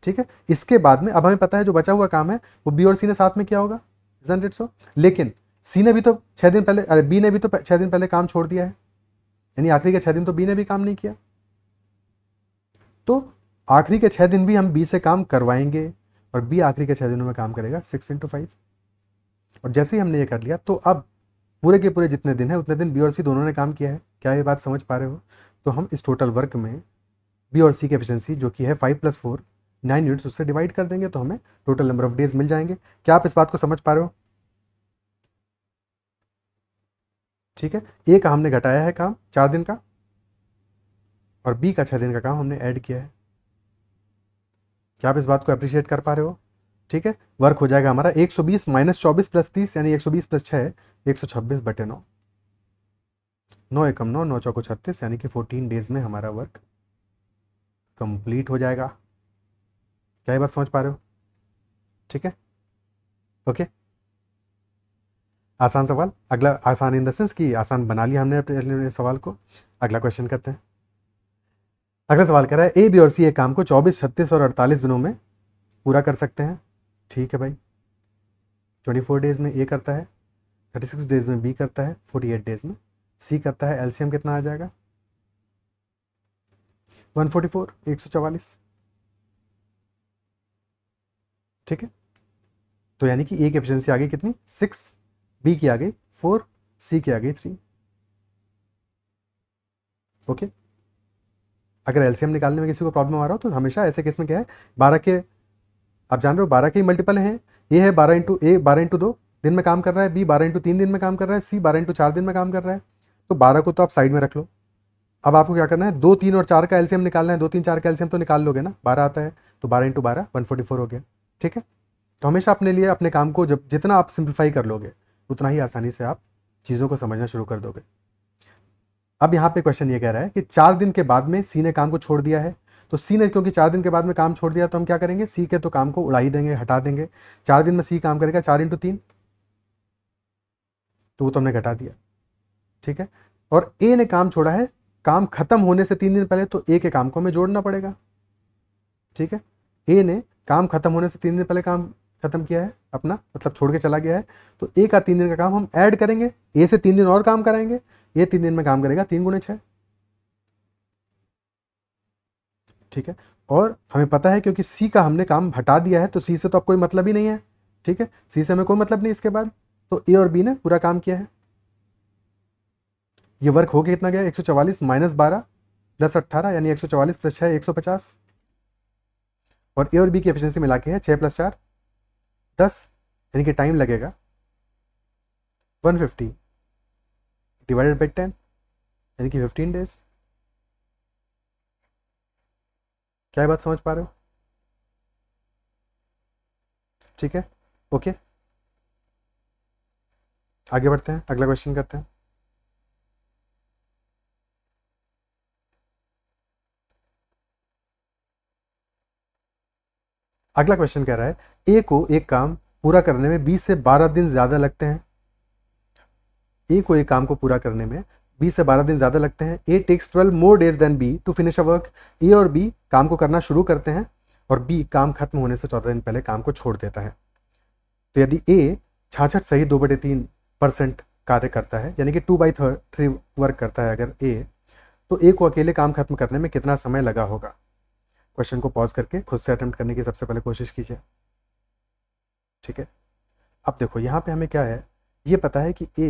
ठीक है इसके बाद में अब हमें पता है जो बचा हुआ काम है वो बी और सी ने साथ में किया होगा जनरेट सो लेकिन सी ने भी तो छः दिन पहले अरे बी ने भी तो छः दिन पहले काम छोड़ दिया है यानी आखिरी के छः दिन तो बी ने भी काम नहीं किया तो आखिरी के छः दिन भी हम बी से काम करवाएंगे और बी आखिरी के छः दिनों में काम करेगा सिक्स इंटू फाइव और जैसे ही हमने ये कर लिया तो अब पूरे के पूरे जितने दिन है उतने दिन बी और सी दोनों ने काम किया है क्या ये बात समझ पा रहे हो तो हम इस टोटल वर्क में बी और सी की एफिशिएंसी जो कि है five plus four nine units उससे डिवाइड कर देंगे तो हमें टोटल नंबर ऑफ डेज मिल जाएंगे क्या आप इस बात को समझ पा रहे हो ठीक है एक का हमने घटाया है काम चार दिन का और बी का छः दिन का काम हमने ऐड किया है क्या आप इस बात को अप्रिशिएट कर पा रहे हो ठीक है वर्क हो जाएगा हमारा 120 सौ बीस माइनस चौबीस प्लस तीस यानी 120 प्लस छः एक सौ छब्बीस बटे नौ नौ एकम नौ नौ चौको छत्तीस यानी कि 14 डेज में हमारा वर्क कंप्लीट हो जाएगा क्या ये बात समझ पा रहे हो ठीक है ओके आसान सवाल अगला आसान इन द सेंस कि आसान बना लिया हमने अपने सवाल को अगला क्वेश्चन करते हैं अगला सवाल कह रहा है ए बी और सी ये काम को 24, 36 और 48 दिनों में पूरा कर सकते हैं ठीक है भाई 24 डेज में ए करता है 36 डेज में बी करता है 48 डेज में सी करता है एलसीएम कितना आ जाएगा 144 144 ठीक है तो यानी कि ए की एफिशिएंसी आ गई कितनी सिक्स बी की आ गई फोर सी की आ गई थ्री ओके okay? अगर एलसीएम निकालने में किसी को प्रॉब्लम आ रहा हो तो हमेशा ऐसे केस में क्या है बारह के आप जान रहे हो बारह के मल्टीपल हैं ए है बारह इंटू ए बारह इंटू दो दिन में काम कर रहा है बी बारह इंटू तीन दिन में काम कर रहा है सी बारह इंटू चार दिन में काम कर रहा है तो बारह को तो आप साइड में रख लो अब आपको क्या करना है दो तीन और चार का एलसीएम निकालना है दो तीन चार का एलसीएम तो निकाल लोगे ना बारह आता है तो बारह इंटू बारह वन फोर्टी फोर हो गया ठीक है तो हमेशा अपने लिए अपने काम को जब जितना आप सिंप्लीफाई कर लोगे उतना ही आसानी से आप चीज़ों को समझना शुरू कर दोगे अब यहाँ पे क्वेश्चन ये कह रहा है कि चार दिन के बाद में सी ने काम को छोड़ दिया है तो सी ने क्योंकि चार दिन के बाद में काम छोड़ दिया तो हम क्या करेंगे सी के तो काम को उड़ा ही देंगे हटा देंगे चार दिन में सी काम करेगा चार इंटू तीन तो वो तो हमने घटा दिया ठीक है और ए ने काम छोड़ा है काम खत्म होने से तीन दिन पहले तो ए के काम को हमें जोड़ना पड़ेगा ठीक है ए ने काम खत्म होने से तीन दिन पहले काम खत्म किया है अपना मतलब छोड़ के चला गया है तो ए का तीन दिन का काम हम ऐड करेंगे ए से तीन दिन और काम कराएंगे ये तीन दिन में काम करेगा तीन गुणे छः ठीक है और हमें पता है क्योंकि सी का हमने काम हटा दिया है तो सी से तो अब कोई मतलब ही नहीं है ठीक है सी से हमें कोई मतलब नहीं इसके बाद तो ए और बी ने पूरा काम किया है ये वर्क हो गया इतना गया एक सौ चवालीस माइनस बारह प्लस अट्ठारह यानी एक सौ चवालीस प्लस छः एक सौ पचास और ए और बी की एफिशिएंसी मिला के है छः प्लस चार दस यानी कि टाइम लगेगा one fifty divided by ten यानी कि फिफ्टीन डेज क्या बात समझ पा रहे हो ठीक है ओके आगे बढ़ते हैं अगला क्वेश्चन करते हैं अगला क्वेश्चन कह रहा है ए को एक काम पूरा करने में बीस से बारह दिन ज़्यादा लगते हैं ए को एक काम को पूरा करने में बीस से बारह दिन ज़्यादा लगते हैं A takes twelve more days than B to finish a work A और बी काम को करना शुरू करते हैं और बी काम खत्म होने से चौदह दिन पहले काम को छोड़ देता है तो यदि ए छाछठ सही दो बटे तीन परसेंट कार्य करता है यानी कि two by third three work करता है अगर ए तो ए को अकेले काम खत्म करने में कितना समय लगा होगा क्वेश्चन को पॉज करके खुद से अटैम्प्ट करने की सबसे पहले कोशिश कीजिए ठीक है अब देखो यहाँ पे हमें क्या है ये पता है कि ए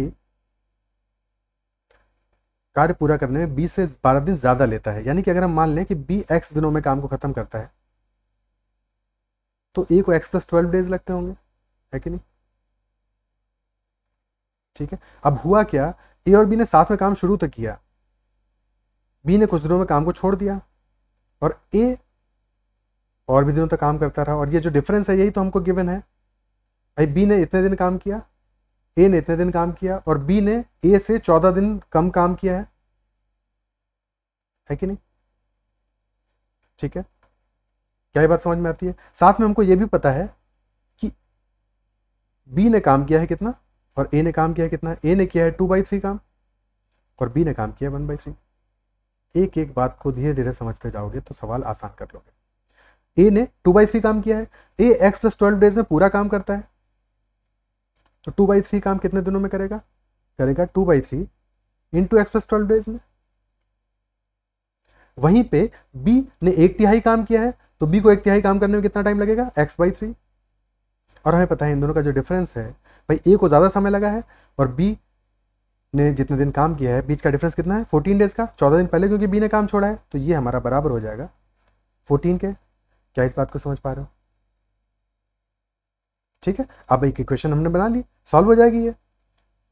कार्य पूरा करने में बीस से बारह दिन ज़्यादा लेता है यानी कि अगर हम मान लें कि बी एक्स दिनों में काम को ख़त्म करता है तो ए को एक्स प्लस ट्वेल्व डेज लगते होंगे है कि नहीं ठीक है अब हुआ क्या ए और बी ने साथ में काम शुरू तो किया बी ने कुछ दिनों में काम को छोड़ दिया और ए और भी दिनों तक काम करता रहा और ये जो डिफरेंस है यही तो हमको गिवन है भाई बी ने इतने दिन काम किया ए ने इतने दिन काम किया और बी ने ए से चौदह दिन कम काम किया है है कि नहीं ठीक है क्या ये बात समझ में आती है साथ में हमको ये भी पता है कि बी ने काम किया है कितना और ए ने काम किया है कितना ए ने किया है टू बाई थ्री काम और बी ने काम किया है वन बाई थ्री एक एक बात को धीरे धीरे समझते जाओगे तो सवाल आसान कर लोगे ए ने टू बाई थ्री काम किया है A x plus twelve days में पूरा काम करता है तो टू बाई थ्री काम कितने दिनों में करेगा करेगा two by three into x plus twelve days में वहीं पे बी ने एक तिहाई काम किया है तो बी को एक तिहाई काम करने में कितना टाइम लगेगा एक्स बाई थ्री और हमें पता है इन दोनों का जो डिफरेंस है भाई ए को ज़्यादा समय लगा है और बी ने जितने दिन काम किया है बीच का डिफरेंस कितना है फोर्टीन डेज का चौदह दिन पहले क्योंकि बी ने काम छोड़ा है तो ये हमारा बराबर हो जाएगा फोर्टीन के क्या इस बात को समझ पा रहे हो ठीक है अब एक इक्वेशन हमने बना ली सॉल्व हो जाएगी ये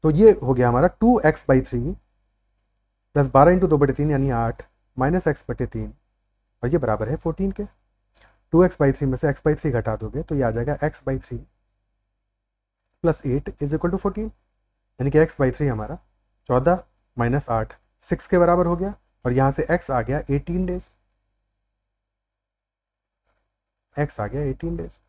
तो ये हो गया हमारा two x by three plus बारह इंटू दो बटे तीन यानी आठ माइनस एक्स बटे तीन और ये बराबर है फोर्टीन के टू एक्स बाई थ्री में से एक्स बाई थ्री घटा दोगे तो ये आ जाएगा x by three plus eight is equal to fourteen यानी कि एक्स बाई थ्री हमारा चौदह माइनस आठ सिक्स के बराबर हो गया और यहाँ से एक्स आ गया एटीन डेज एक्स आ गया एटीन डेज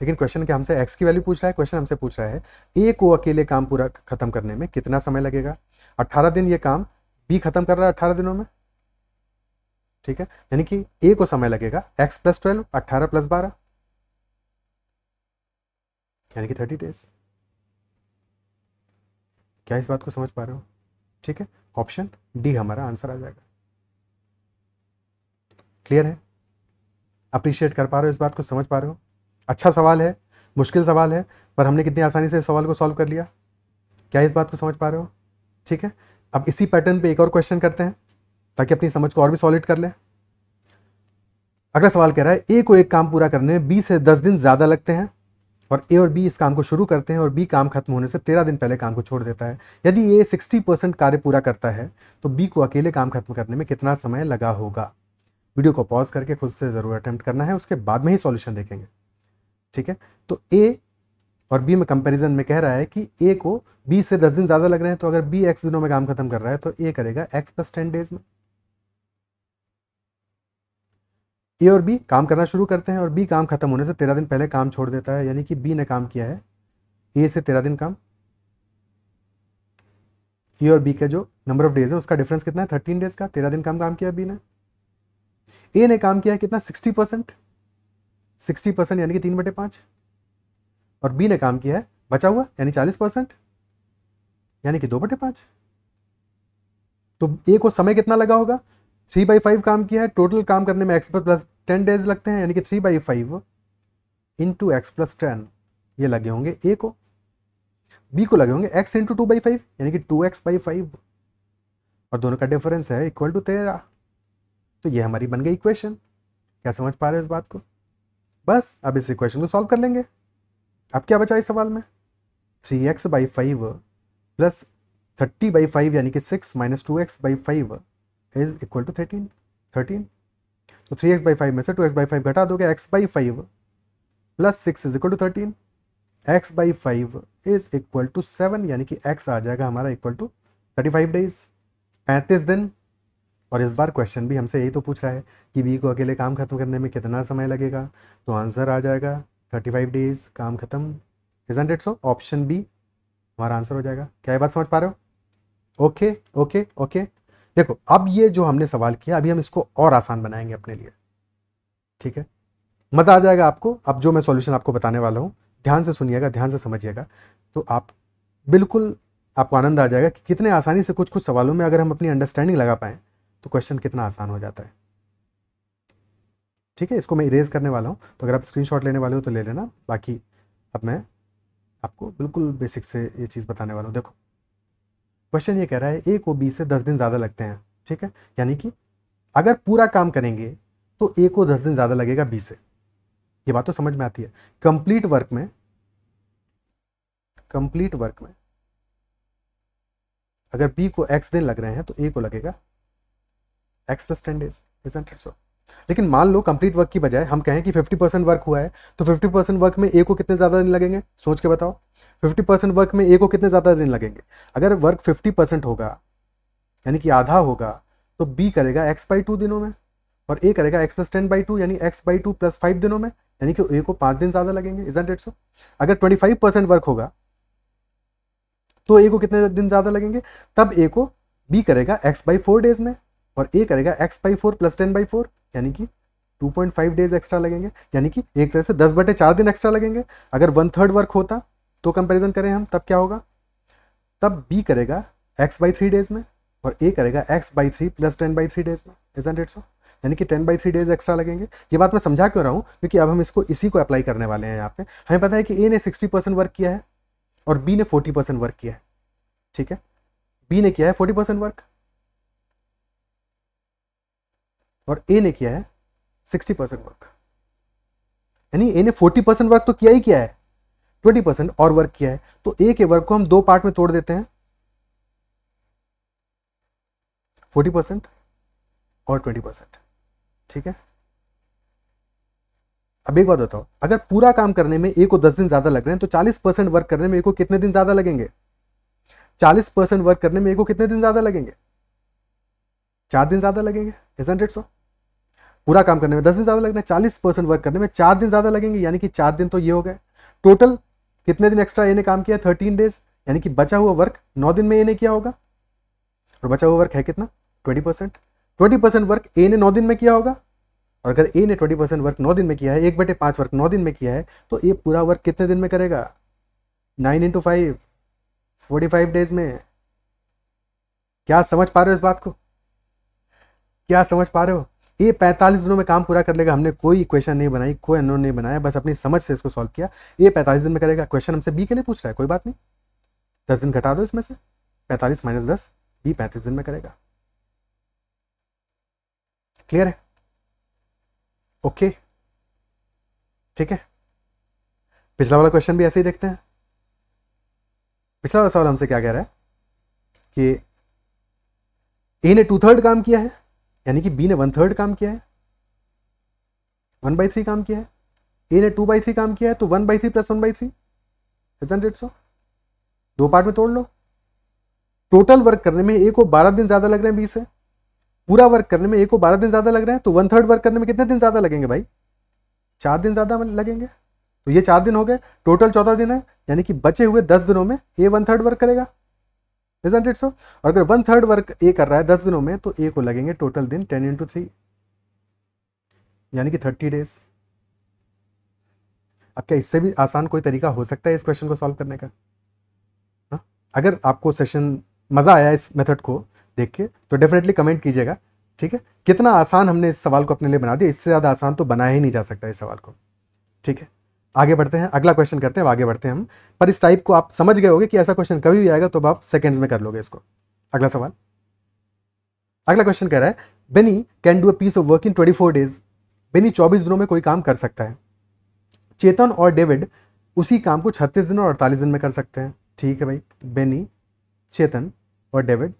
लेकिन क्वेश्चन क्या हमसे एक्स की वैल्यू पूछ रहा है क्वेश्चन हमसे पूछ रहा है ए को अकेले काम पूरा खत्म करने में कितना समय लगेगा अट्ठारह दिन ये काम बी खत्म कर रहा है अट्ठारह दिनों में ठीक है यानी कि ए को समय लगेगा एक्स प्लस ट्वेल्व अट्ठारह प्लस बारह यानी कि थर्टी डेज क्या इस बात को समझ पा रहे हो ठीक है ऑप्शन डी हमारा आंसर आ जाएगा क्लियर है अप्रिशिएट कर पा रहे हो इस बात को समझ पा रहे हो अच्छा सवाल है मुश्किल सवाल है पर हमने कितनी आसानी से इस सवाल को सॉल्व कर लिया क्या इस बात को समझ पा रहे हो ठीक है अब इसी पैटर्न पे एक और क्वेश्चन करते हैं ताकि अपनी समझ को और भी सॉलिड कर लें अगला सवाल कह रहा है ए को एक काम पूरा करने में बी से दस दिन ज़्यादा लगते हैं और ए और बी इस काम को शुरू करते हैं और बी काम खत्म होने से तेरह दिन पहले काम को छोड़ देता है यदि ए सिक्सटी परसेंट कार्य पूरा करता है तो बी को अकेले काम खत्म करने में कितना समय लगा होगा वीडियो को पॉज करके खुद से ज़रूर अटेम्प्ट करना है उसके बाद में ही सॉल्यूशन देखेंगे ठीक है तो ए और बी में कंपैरिजन में कह रहा है कि ए को बी से दस दिन ज़्यादा लग रहे हैं तो अगर बी एक्स दिनों में काम खत्म कर रहा है तो ए करेगा एक्स प्लस टेन डेज में ए और बी काम करना शुरू करते हैं और बी काम खत्म होने से तेरह दिन पहले काम छोड़ देता है यानी कि बी ने काम किया है ए से तेरह दिन काम ए और बी के जो नंबर ऑफ डेज है उसका डिफरेंस कितना है थर्टीन डेज का तेरह दिन काम काम किया बी ने ए ने काम किया है कितना 60 परसेंट सिक्सटी परसेंट यानी कि तीन बटे पांच और बी ने काम किया है बचा हुआ यानी 40 परसेंट यानी कि दो बटे पांच तो ए को समय कितना लगा होगा थ्री बाई फाइव काम किया है टोटल काम करने में एक्स प्लस टेन डेज लगते हैं यानी कि three by five into x plus ten ये लगे होंगे ए को बी को लगे होंगे x into two by five यानी कि टू एक्स बाई फाइव और दोनों का डिफरेंस है इक्वल टू तेरह तो ये हमारी बन गई इक्वेशन क्या समझ पा रहे हो इस बात को बस अब इस इक्वेशन को सॉल्व कर लेंगे अब क्या बचा इस सवाल में three x by five plus thirty by five यानी कि six minus two x by five is equal to thirteen thirteen तो थ्री एक्स बाई फाइव में से टू एक्स बाई फाइव घटा दोगे x by five plus six is equal to thirteen x by five is equal to seven यानी कि x आ जाएगा हमारा equal to thirty five days पैंतीस दिन और इस बार क्वेश्चन भी हमसे यही तो पूछ रहा है कि बी को अकेले काम खत्म करने में कितना समय लगेगा तो आंसर आ जाएगा थर्टी फाइव डेज काम खत्म is hundred so option B हमारा आंसर हो जाएगा क्या ये बात समझ पा रहे हो ओके ओके ओके देखो अब ये जो हमने सवाल किया अभी हम इसको और आसान बनाएंगे अपने लिए ठीक है मज़ा आ जाएगा आपको अब जो मैं सॉल्यूशन आपको बताने वाला हूँ ध्यान से सुनिएगा ध्यान से समझिएगा तो आप बिल्कुल आपको आनंद आ जाएगा कि कितने आसानी से कुछ कुछ सवालों में अगर हम अपनी अंडरस्टैंडिंग लगा पाएं तो क्वेश्चन कितना आसान हो जाता है ठीक है इसको मैं इरेज करने वाला हूँ तो अगर आप स्क्रीनशॉट लेने वाले हो तो ले लेना बाकी अब मैं आपको बिल्कुल बेसिक से ये चीज़ बताने वाला हूँ देखो क्वेश्चन ये कह रहा है ए को बी से दस दिन ज़्यादा लगते हैं ठीक है यानी कि अगर पूरा काम करेंगे तो ए को दस दिन ज़्यादा लगेगा बी से ये बात तो समझ में आती है कंप्लीट वर्क में कंप्लीट वर्क में अगर बी को एक्स दिन लग रहे हैं तो ए को लगेगा x plus ten days isn't it so लेकिन मान लो कंप्लीट वर्क की बजाय हम कहें कि 50 परसेंट वर्क हुआ है तो 50 परसेंट वर्क में ए को कितने ज़्यादा दिन लगेंगे सोच के बताओ 50 परसेंट वर्क में ए को कितने ज़्यादा दिन लगेंगे अगर वर्क 50 परसेंट होगा यानी कि आधा होगा तो बी करेगा एक्स बाई टू दिनों में और ए करेगा x plus ten by two यानी x by two plus five दिनों में यानी कि ए को पांच दिन ज़्यादा लगेंगे इज इट सो अगर ट्वेंटी फाइव परसेंट वर्क होगा तो ए को कितने दिन ज़्यादा लगेंगे तब ए को बी करेगा एक्स बाई फोर डेज में और ए करेगा x by four plus ten by four यानी कि 2.5 डेज एक्स्ट्रा लगेंगे यानी कि एक तरह से 10 बटे चार दिन एक्स्ट्रा लगेंगे अगर वन थर्ड वर्क होता तो कंपेरिजन करें हम तब क्या होगा तब बी करेगा एक्स बाई थ्री डेज में और ए करेगा x by three plus ten by three days में इजेंट इट सो यानी कि ten by three days extra लगेंगे ये बात मैं समझा क्यों रहा हूँ क्योंकि अब हम इसको इसी को अप्लाई करने वाले हैं यहाँ पे हमें पता है कि ए ने सिक्सटी परसेंट वर्क किया है और बी ने फोर्टी परसेंट वर्क किया है ठीक है बी ने किया है फोर्टी परसेंट वर्क और ए ने किया है सिक्सटी परसेंट वर्क यानी ए ने फोर्टी परसेंट वर्क तो किया ही किया है ट्वेंटी परसेंट और वर्क किया है तो ए के वर्क को हम दो पार्ट में तोड़ देते हैं फोर्टी परसेंट और ट्वेंटी परसेंट ठीक है अब एक बात बताओ अगर पूरा काम करने में ए को दस दिन ज्यादा लग रहे हैं तो चालीस परसेंट वर्क करने में ए को कितने दिन ज्यादा लगेंगे चालीस परसेंट वर्क करने में ए को कितने दिन ज्यादा लगेंगे चार दिन ज़्यादा लगेंगे इजेंट इट सो पूरा काम करने में दस दिन ज़्यादा लगना चालीस परसेंट वर्क करने में चार दिन ज़्यादा लगेंगे यानी कि चार दिन तो ये हो गए टोटल कितने दिन एक्स्ट्रा ये ने काम किया थर्टीन डेज यानी कि बचा हुआ वर्क नौ दिन में ये ने किया होगा और बचा हुआ वर्क है कितना twenty percent twenty percent work A ने नौ दिन में किया होगा और अगर ए ने ट्वेंटी परसेंट वर्क नौ दिन में किया है एक बटे पांच वर्क नौ दिन में किया है तो ए पूरा वर्क कितने दिन में करेगा nine into five forty five days में क्या समझ पा रहे हो इस बात को क्या समझ पा रहे हो ये 45 दिनों में काम पूरा कर लेगा हमने कोई इक्वेशन नहीं बनाई कोई अनोन नहीं बनाया बस अपनी समझ से इसको सॉल्व किया ये 45 दिन में करेगा क्वेश्चन हमसे बी के लिए पूछ रहा है कोई बात नहीं दस दिन घटा दो इसमें से पैंतालीस माइनस दस बी पैंतीस दिन में करेगा क्लियर है ओके ठीक है पिछला वाला क्वेश्चन भी ऐसे ही देखते हैं पिछला वाला सवाल हमसे क्या कह रहा है कि ए ने टू थर्ड काम किया है यानी कि बी ने वन थर्ड काम किया है वन बाई थ्री काम किया है ए ने टू बाई थ्री काम किया है तो one by three plus one by three डेढ़ सौ दो पार्ट में तोड़ लो टोटल वर्क करने में ए को बारह दिन ज़्यादा लग रहे हैं बी से पूरा वर्क करने में ए को बारह दिन ज़्यादा लग रहे हैं तो वन थर्ड वर्क करने में कितने दिन ज़्यादा लगेंगे भाई चार दिन ज़्यादा लगेंगे तो ये चार दिन हो गए टोटल चौदह दिन है यानी कि बचे हुए दस दिनों में ए वन थर्ड वर्क करेगा इजेंट इट सो और अगर वन थर्ड वर्क ए कर रहा है दस दिनों में तो ए को लगेंगे टोटल दिन टेन इंटू थ्री यानी कि थर्टी डेज अब क्या इससे भी आसान कोई तरीका हो सकता है इस क्वेश्चन को सॉल्व करने का हा? अगर आपको सेशन मज़ा आया इस मेथड को देख के तो डेफिनेटली कमेंट कीजिएगा ठीक है कितना आसान हमने इस सवाल को अपने लिए बना दिया इससे ज़्यादा आसान तो बनाया ही नहीं जा सकता इस सवाल को ठीक है आगे बढ़ते हैं अगला क्वेश्चन करते हैं आगे बढ़ते हैं हम पर इस टाइप को आप समझ गए होगे कि ऐसा क्वेश्चन कभी भी आएगा तो आप सेकंड्स में कर लोगे इसको अगला सवाल अगला क्वेश्चन कह रहा है Benny can do a piece of work in twenty four days Benny चौबीस दिनों में कोई काम कर सकता है चेतन और डेविड उसी काम को छत्तीस दिन और अड़तालीस दिन में कर सकते हैं ठीक है भाई बेनी चेतन और डेविड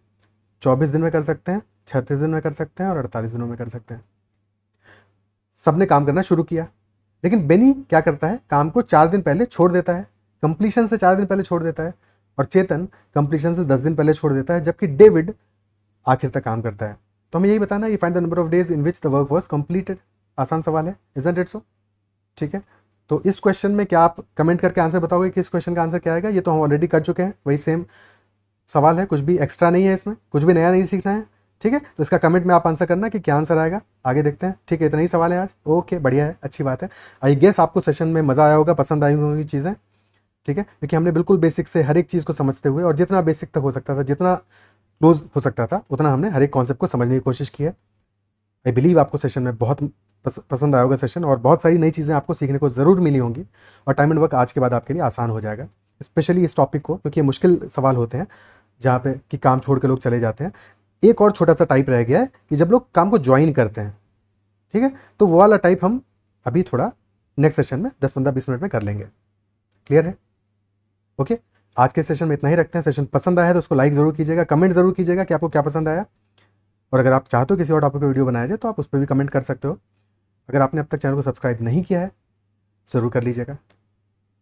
चौबीस दिन में कर सकते हैं छत्तीस दिन में कर सकते हैं और अड़तालीस दिनों में कर सकते हैं सबने काम करना शुरू किया लेकिन बेनी क्या करता है काम को चार दिन पहले छोड़ देता है कंप्लीशन से चार दिन पहले छोड़ देता है और चेतन कंप्लीशन से दस दिन पहले छोड़ देता है जबकि डेविड आखिर तक काम करता है तो हमें यही बताना ये find the number of days in which the work was completed आसान सवाल है इजेंट इट सो ठीक है तो इस क्वेश्चन में क्या आप कमेंट करके आंसर बताओगे कि इस क्वेश्चन का आंसर क्या आएगा ये तो हम ऑलरेडी कर चुके हैं वही सेम सवाल है कुछ भी एक्स्ट्रा नहीं है इसमें कुछ भी नया नहीं सीखना है ठीक है तो इसका कमेंट में आप आंसर करना कि क्या आंसर आएगा आगे देखते हैं ठीक है इतना ही सवाल है आज ओके बढ़िया है अच्छी बात है आई गेस आपको सेशन में मज़ा आया होगा पसंद आई होंगी चीज़ें ठीक है क्योंकि हमने बिल्कुल बेसिक से हर एक चीज़ को समझते हुए और जितना बेसिक तक हो सकता था जितना क्लोज हो सकता था उतना हमने हर एक कॉन्सेप्ट को समझने की कोशिश की है आई बिलीव आपको सेशन में बहुत पसंद आया होगा सेशन और बहुत सारी नई चीज़ें आपको सीखने को ज़रूर मिली होंगी और टाइम एंड वर्क आज के बाद आपके लिए आसान हो जाएगा स्पेशली इस टॉपिक को क्योंकि ये मुश्किल सवाल होते हैं जहाँ पे कि काम छोड़ के लोग चले जाते हैं एक और छोटा सा टाइप रह गया है कि जब लोग काम को ज्वाइन करते हैं ठीक है तो वो वाला टाइप हम अभी थोड़ा नेक्स्ट सेशन में दस पंद्रह बीस मिनट में कर लेंगे क्लियर है ओके आज के सेशन में इतना ही रखते हैं सेशन पसंद आया तो उसको लाइक ज़रूर कीजिएगा कमेंट ज़रूर कीजिएगा कि आपको क्या पसंद आया और अगर आप चाहते हो किसी और टॉपिक पर वीडियो बनाया जाए तो आप उस पर भी कमेंट कर सकते हो अगर आपने अब तक चैनल को सब्सक्राइब नहीं किया है ज़रूर कर लीजिएगा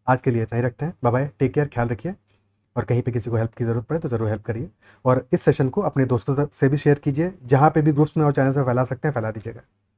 आज के लिए इतना ही रखते हैं बाय टेक केयर ख्याल रखिए और कहीं पे किसी को हेल्प की ज़रूरत पड़े तो ज़रूर हेल्प करिए और इस सेशन को अपने दोस्तों से भी शेयर कीजिए जहाँ पे भी ग्रुप्स में और चैनल में फैला सकते हैं फैला दीजिएगा